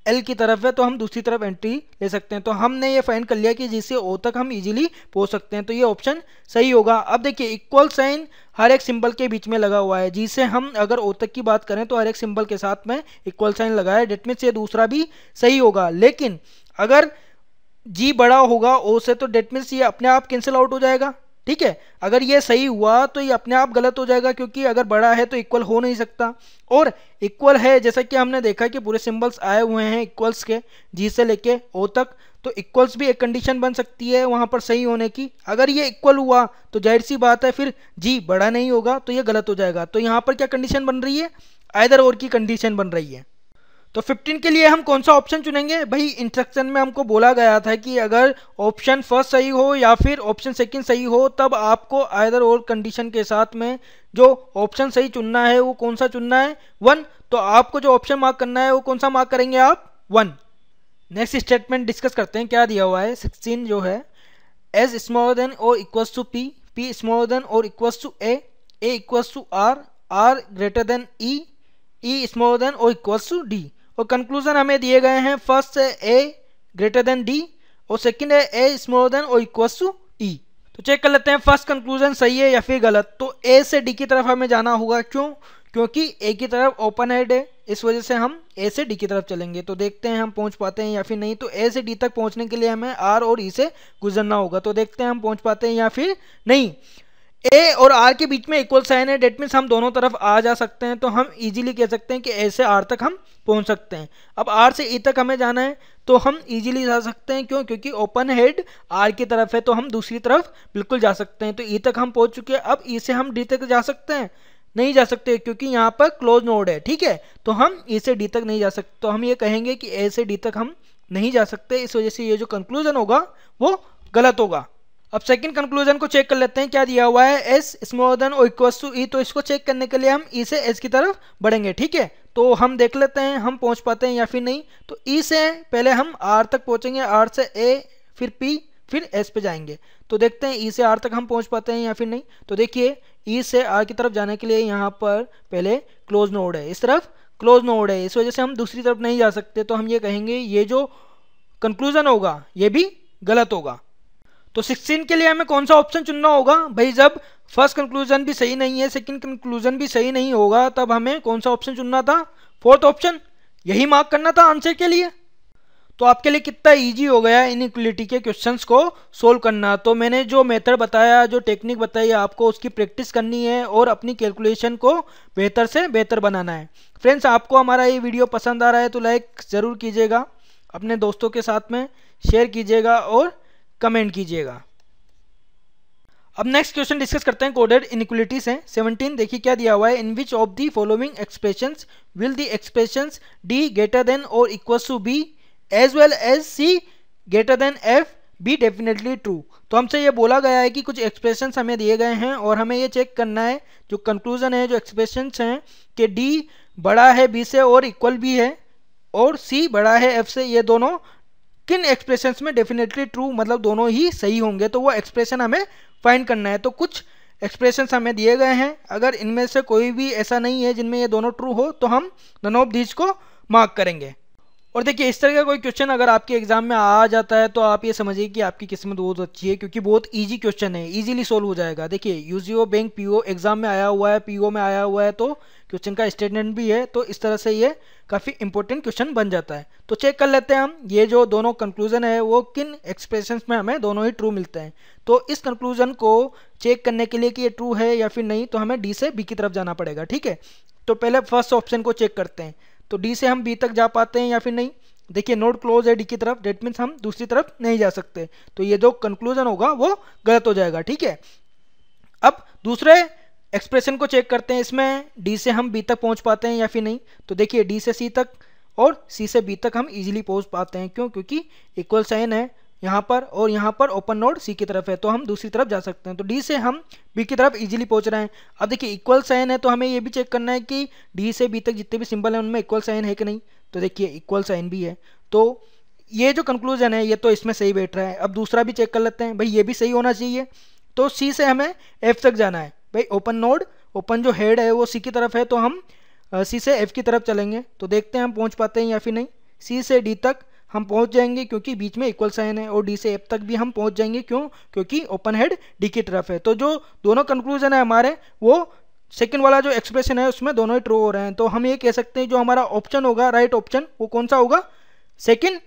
एल की तरफ है तो हम दूसरी तरफ एंट्री ले सकते हैं तो हमने ये फाइंड कर लिया कि जिससे ओ तक हम इजीली पहुंच सकते हैं तो ये ऑप्शन सही होगा अब देखिए इक्वल साइन हर एक सिंबल के बीच में लगा हुआ है जिसे हम अगर ओ तक की बात करें तो हर एक सिंबल के साथ में इक्वल साइन लगा है डेट मीन्स ये दूसरा भी सही होगा लेकिन अगर जी बड़ा होगा ओ से तो डेट मीन्स ये अपने आप कैंसिल आउट हो जाएगा ठीक है अगर ये सही हुआ तो ये अपने आप गलत हो जाएगा क्योंकि अगर बड़ा है तो इक्वल हो नहीं सकता और इक्वल है जैसा कि हमने देखा कि पूरे सिंबल्स आए हुए हैं इक्वल्स के जी से लेके ओ तक तो इक्वल्स भी एक कंडीशन बन सकती है वहाँ पर सही होने की अगर ये इक्वल हुआ तो जाहिर सी बात है फिर जी बड़ा नहीं होगा तो ये गलत हो जाएगा तो यहाँ पर क्या कंडीशन बन रही है आयदर और की कंडीशन बन रही है तो 15 के लिए हम कौन सा ऑप्शन चुनेंगे भाई इंस्ट्रक्शन में हमको बोला गया था कि अगर ऑप्शन फर्स्ट सही हो या फिर ऑप्शन सेकंड सही हो तब आपको आयदर और कंडीशन के साथ में जो ऑप्शन सही चुनना है वो कौन सा चुनना है वन तो आपको जो ऑप्शन मार्क करना है वो कौन सा मार्क करेंगे आप वन नेक्स्ट स्टेटमेंट डिस्कस करते हैं क्या दिया हुआ है सिक्सटीन जो है एज स्मॉलर देन और equals to P P smaller than or equal to A A to R R greater than E E smaller than और इक्वल्स टू डी और कंक्लूजन हमें दिए गए हैं फर्स्ट है ए ग्रेटर देन डी और सेकंड है ए स्मॉलर देन और इक्वल टू ई तो चेक कर लेते हैं फर्स्ट कंक्लूजन सही है या फिर गलत तो ए से डी की तरफ हमें जाना होगा क्यों क्योंकि ए की तरफ ओपन हेड है इस वजह से हम ए से डी की तरफ चलेंगे तो देखते हैं हम पहुंच पाते हैं या फिर नहीं तो ए से डी तक पहुंचने के लिए हमें आर और ई e से गुजरना होगा तो देखते हैं हम पहुंच पाते हैं या फिर नहीं ए और आर के बीच में इक्वल साइन है डेट मीन्स हम दोनों तरफ आ जा सकते हैं तो हम इजीली कह सकते हैं कि ए से आर तक हम पहुंच सकते हैं अब आर से ए e तक हमें जाना है तो हम इजीली जा सकते हैं क्यों क्योंकि ओपन हेड आर की तरफ है तो हम दूसरी तरफ बिल्कुल जा सकते हैं तो ई e तक हम पहुंच चुके हैं अब ई e से हम डी तक जा सकते हैं नहीं जा सकते क्योंकि यहाँ पर क्लोज नोड है ठीक है तो हम ए से डी तक नहीं जा सकते तो हम ये कहेंगे कि ए से डी तक हम नहीं जा सकते इस वजह से ये जो कंक्लूजन होगा वो गलत होगा अब सेकंड कंक्लूजन को चेक कर लेते हैं क्या दिया हुआ है S small than or equal to E तो इसको चेक करने के लिए हम ई e से एस की तरफ बढ़ेंगे ठीक है तो हम देख लेते हैं हम पहुंच पाते हैं या फिर नहीं तो ई e से पहले हम आर तक पहुंचेंगे आर से ए फिर पी फिर एस पे जाएंगे तो देखते हैं ई e से आर तक हम पहुँच पाते हैं या फिर नहीं तो देखिए ई e से आर की तरफ जाने के लिए यहाँ पर पहले क्लोज नोड है इस तरफ क्लोज नोड है इस वजह से हम दूसरी तरफ नहीं जा सकते तो हम ये कहेंगे ये जो कंक्लूज़न होगा ये भी गलत होगा तो 16 के लिए हमें कौन सा ऑप्शन चुनना होगा भाई जब फर्स्ट कंक्लूजन भी सही नहीं है सेकंड कंक्लूजन भी सही नहीं होगा तब हमें कौन सा ऑप्शन चुनना था फोर्थ ऑप्शन यही मार्क करना था आंसर के लिए तो आपके लिए कितना इजी हो गया इन इक्वलिटी के क्वेश्चंस को सोल्व करना तो मैंने जो मेथड बताया जो टेक्निक बताई आपको उसकी प्रैक्टिस करनी है और अपनी कैलकुलेशन को बेहतर से बेहतर बनाना है फ्रेंड्स आपको हमारा ये वीडियो पसंद आ रहा है तो लाइक ज़रूर कीजिएगा अपने दोस्तों के साथ में शेयर कीजिएगा और कमेंट कीजिएगा अब नेक्स्ट क्वेश्चन डिस्कस करते हैं कोडेड इनक्वलिटी हैं 17 देखिए क्या दिया हुआ है in which of the following expressions will the expressions D greater than or equal to B as well as C greater than F B definitely true तो हमसे ये बोला गया है कि कुछ एक्सप्रेशन हमें दिए गए हैं और हमें ये चेक करना है जो कंक्लूजन है जो एक्सप्रेशन हैं कि डी बड़ा है बी से और इक्वल भी है और सी बड़ा है एफ से ये दोनों किन एक्सप्रेशन में डेफिनेटली ट्रू मतलब दोनों ही सही होंगे तो वो एक्सप्रेशन हमें फाइंड करना है तो कुछ एक्सप्रेशन हमें दिए गए हैं अगर इनमें से कोई भी ऐसा नहीं है जिनमें ये दोनों ट्रू हो तो हम दोनों ऑफ दीज को मार्क करेंगे और देखिए इस तरह का कोई क्वेश्चन अगर आपके एग्जाम में आ जाता है तो आप ये समझिए कि आपकी किस्मत बहुत अच्छी है क्योंकि बहुत ईजी क्वेश्चन है ईजिली सोल्व हो जाएगा देखिए यूजीओ बैंक पीओ एग्जाम में आया हुआ है पीओ में आया हुआ है तो क्वेश्चन का स्टेटमेंट भी है तो इस तरह से ये काफ़ी इंपॉर्टेंट क्वेश्चन बन जाता है तो चेक कर लेते हैं हम ये जो दोनों कंक्लूजन है वो किन एक्सप्रेशन में हमें दोनों ही ट्रू मिलते हैं तो इस कंक्लूजन को चेक करने के लिए कि ये ट्रू है या फिर नहीं तो हमें डी से बी की तरफ जाना पड़ेगा ठीक है तो पहले फर्स्ट ऑप्शन को चेक करते हैं तो डी से हम बी तक जा पाते हैं या फिर नहीं देखिए नोड क्लोज है डी की तरफ डेट मीन्स हम दूसरी तरफ नहीं जा सकते तो ये जो कंक्लूजन होगा वो गलत हो जाएगा ठीक है अब दूसरे एक्सप्रेशन को चेक करते हैं इसमें डी से हम बी तक पहुंच पाते हैं या फिर नहीं तो देखिए डी से सी तक और सी से बी तक हम इजीली पहुंच पाते हैं क्यों क्योंकि इक्वल साइन है यहाँ पर और यहाँ पर ओपन नोड सी की तरफ है तो हम दूसरी तरफ जा सकते हैं तो डी से हम बी की तरफ इजीली पहुँच रहे हैं अब देखिए इक्वल साइन है तो हमें ये भी चेक करना है कि डी से बी तक जितने भी सिंबल हैं उनमें इक्वल साइन है कि नहीं तो देखिए इक्वल साइन भी है तो ये जो कंक्लूजन है ये तो इसमें सही बैठ रहा है अब दूसरा भी चेक कर लेते हैं भाई ये भी सही होना चाहिए तो सी से हमें एफ तक जाना है भाई ओपन नोड ओपन जो हेड है वो सी की तरफ है तो हम सी से एफ की तरफ चलेंगे तो देखते हैं हम पहुँच पाते हैं या फिर नहीं सी से डी तक हम पहुंच जाएंगे क्योंकि बीच में इक्वल साइन है और डी से एफ तक भी हम पहुंच जाएंगे क्यों क्योंकि ओपन हेड डी की तरफ है तो जो दोनों कंक्लूजन है हमारे वो सेकेंड वाला जो एक्सप्रेशन है उसमें दोनों ही ट्रू हो रहे हैं तो हम ये कह सकते हैं जो हमारा ऑप्शन होगा राइट ऑप्शन वो कौन सा होगा सेकेंड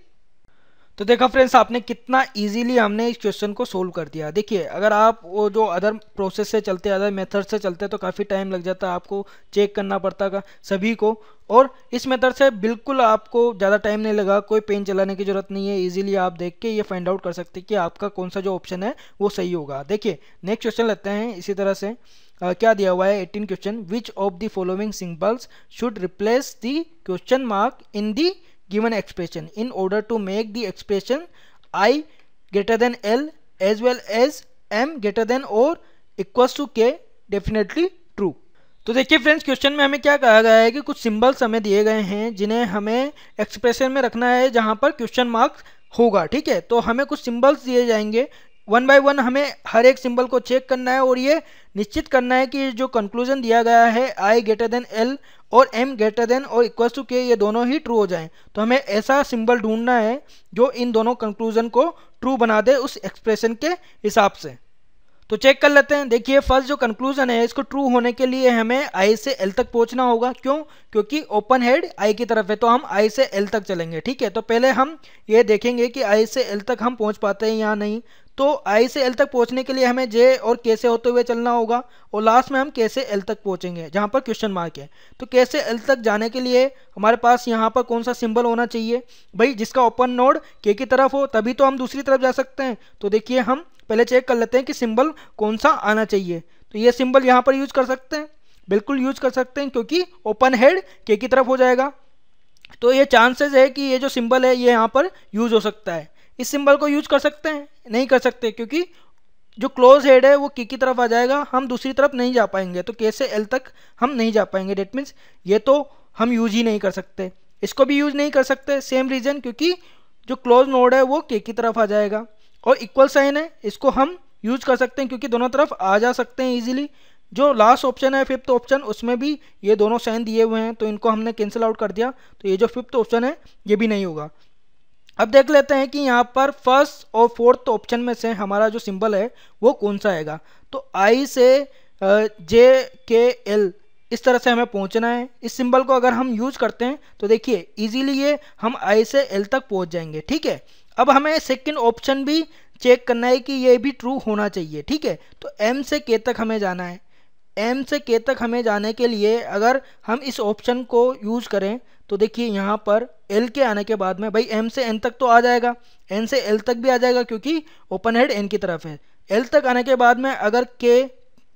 तो देखा फ्रेंड्स आपने कितना इजीली हमने इस क्वेश्चन को सोल्व कर दिया देखिए अगर आप वो जो अदर प्रोसेस से चलते अदर मेथड से चलते तो काफ़ी टाइम लग जाता है आपको चेक करना पड़ता सभी को और इस मेथड से बिल्कुल आपको ज़्यादा टाइम नहीं लगा कोई पेन चलाने की ज़रूरत नहीं है इजीली आप देख के ये फाइंड आउट कर सकते कि आपका कौन सा जो ऑप्शन है वो सही होगा देखिए नेक्स्ट क्वेश्चन लेते हैं इसी तरह से आ, क्या दिया हुआ है eighteen question which of the following symbols should replace the question mark in the given expression in order to make the expression i greater than l as well as m greater than or equals to k definitely true तो देखिए फ्रेंड्स क्वेश्चन में हमें क्या कहा गया है कि कुछ सिंबल्स हमें दिए गए हैं जिन्हें हमें एक्सप्रेशन में रखना है जहाँ पर क्वेश्चन मार्क्स होगा ठीक है तो हमें कुछ सिंबल्स दिए जाएंगे वन बाय वन हमें हर एक सिंबल को चेक करना है और ये निश्चित करना है कि जो कंक्लूजन दिया गया है आई ग्रेटर देन एल और M greater than or equal to के ये दोनों ही ट्रू हो जाएं तो हमें ऐसा सिंबल ढूंढना है जो इन दोनों कंक्लूजन को ट्रू बना दे उस एक्सप्रेशन के हिसाब से तो चेक कर लेते हैं देखिए फर्स्ट जो कंक्लूजन है इसको ट्रू होने के लिए हमें आई से एल तक पहुंचना होगा क्यों क्योंकि ओपन हेड आई की तरफ है तो हम आई से एल तक चलेंगे ठीक है तो पहले हम ये देखेंगे कि आई से एल तक हम पहुंच पाते हैं या नहीं तो आई से एल तक पहुंचने के लिए हमें जे और के से होते हुए चलना होगा और लास्ट में हम के से एल तक पहुंचेंगे जहां पर क्वेश्चन मार्क है तो के से एल तक जाने के लिए हमारे पास यहाँ पर कौन सा सिंबल होना चाहिए भाई जिसका ओपन नोड के की तरफ हो तभी तो हम दूसरी तरफ जा सकते हैं तो देखिए हम पहले चेक कर लेते हैं कि सिंबल कौन सा आना चाहिए तो ये सिंबल यहाँ पर यूज कर सकते हैं बिल्कुल यूज कर सकते हैं क्योंकि ओपन हेड के की तरफ हो जाएगा तो ये चांसेस है कि ये जो सिंबल है ये यहाँ पर यूज हो सकता है इस सिंबल को यूज कर सकते हैं नहीं कर सकते क्योंकि जो क्लोज हेड है वो की की तरफ आ जाएगा हम दूसरी तरफ नहीं जा पाएंगे तो के से एल तक हम नहीं जा पाएंगे डेट मीन्स ये तो हम यूज ही नहीं कर सकते इसको भी यूज नहीं कर सकते सेम रीज़न क्योंकि जो क्लोज नोड है वो के की तरफ आ जाएगा और इक्वल साइन है इसको हम यूज कर सकते हैं क्योंकि दोनों तरफ आ जा सकते हैं ईजिली जो लास्ट ऑप्शन है फिफ्थ ऑप्शन उसमें भी ये दोनों साइन दिए हुए हैं तो इनको हमने कैंसिल आउट कर दिया तो ये जो फिफ्थ ऑप्शन है ये भी नहीं होगा अब देख लेते हैं कि यहाँ पर फर्स्ट और फोर्थ ऑप्शन में से हमारा जो सिंबल है वो कौन सा आएगा तो आई से जे के एल इस तरह से हमें पहुंचना है इस सिंबल को अगर हम यूज करते हैं तो देखिए इजीली ये हम आई से एल तक पहुंच जाएंगे ठीक है अब हमें सेकंड ऑप्शन भी चेक करना है कि ये भी ट्रू होना चाहिए ठीक है तो एम से के तक हमें जाना है एम से के तक हमें जाने के लिए अगर हम इस ऑप्शन को यूज़ करें तो देखिए यहाँ पर एल के आने के बाद में भाई एम से एन तक तो आ जाएगा एन से एल तक भी आ जाएगा क्योंकि ओपन हेड एन की तरफ है एल तक आने के बाद में अगर के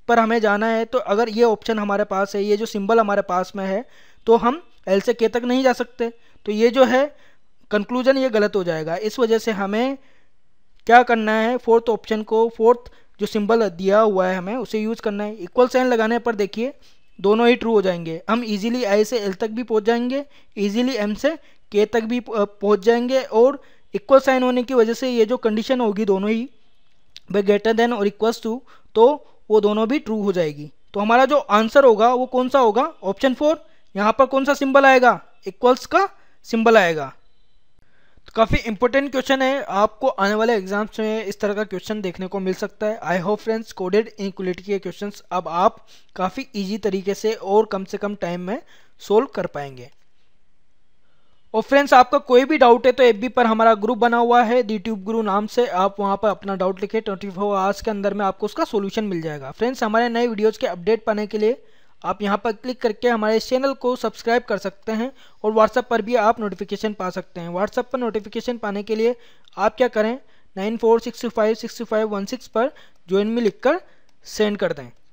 पर हमें जाना है तो अगर ये ऑप्शन हमारे पास है ये जो सिंबल हमारे पास में है तो हम एल से के तक नहीं जा सकते तो ये जो है कंक्लूजन ये गलत हो जाएगा इस वजह से हमें क्या करना है फोर्थ ऑप्शन को फोर्थ जो सिंबल दिया हुआ है हमें उसे यूज़ करना है इक्वल साइन लगाने पर देखिए दोनों ही ट्रू हो जाएंगे हम इजीली आई से एल तक भी पहुंच जाएंगे इजीली एम से के तक भी पहुंच जाएंगे और इक्वल साइन होने की वजह से ये जो कंडीशन होगी दोनों ही बाई ग्रेटर देन और इक्वल्स टू तो वो दोनों भी ट्रू हो जाएगी तो हमारा जो आंसर होगा वो कौन सा होगा ऑप्शन फोर यहाँ पर कौन सा सिंबल आएगा इक्वल्स का सिंबल आएगा काफ़ी इंपॉर्टेंट क्वेश्चन है आपको आने वाले एग्जाम्स में इस तरह का क्वेश्चन देखने को मिल सकता है I hope friends coded inequality के क्वेश्चन अब आप काफ़ी ईजी तरीके से और कम से कम टाइम में सोल्व कर पाएंगे और फ्रेंड्स आपका कोई भी डाउट है तो एफ पर हमारा ग्रुप बना हुआ है डी ट्यूब गुरु नाम से आप वहाँ पर अपना डाउट लिखे ट्वेंटी फोर आवर्स के अंदर में आपको उसका सोल्यूशन मिल जाएगा फ्रेंड्स हमारे नए वीडियोज़ के अपडेट पाने के लिए आप यहाँ पर क्लिक करके हमारे चैनल को सब्सक्राइब कर सकते हैं और व्हाट्सएप पर भी आप नोटिफिकेशन पा सकते हैं व्हाट्सएप पर नोटिफिकेशन पाने के लिए आप क्या करें nine four six five six five one six पर ज्वाइन में लिख कर सेंड कर दें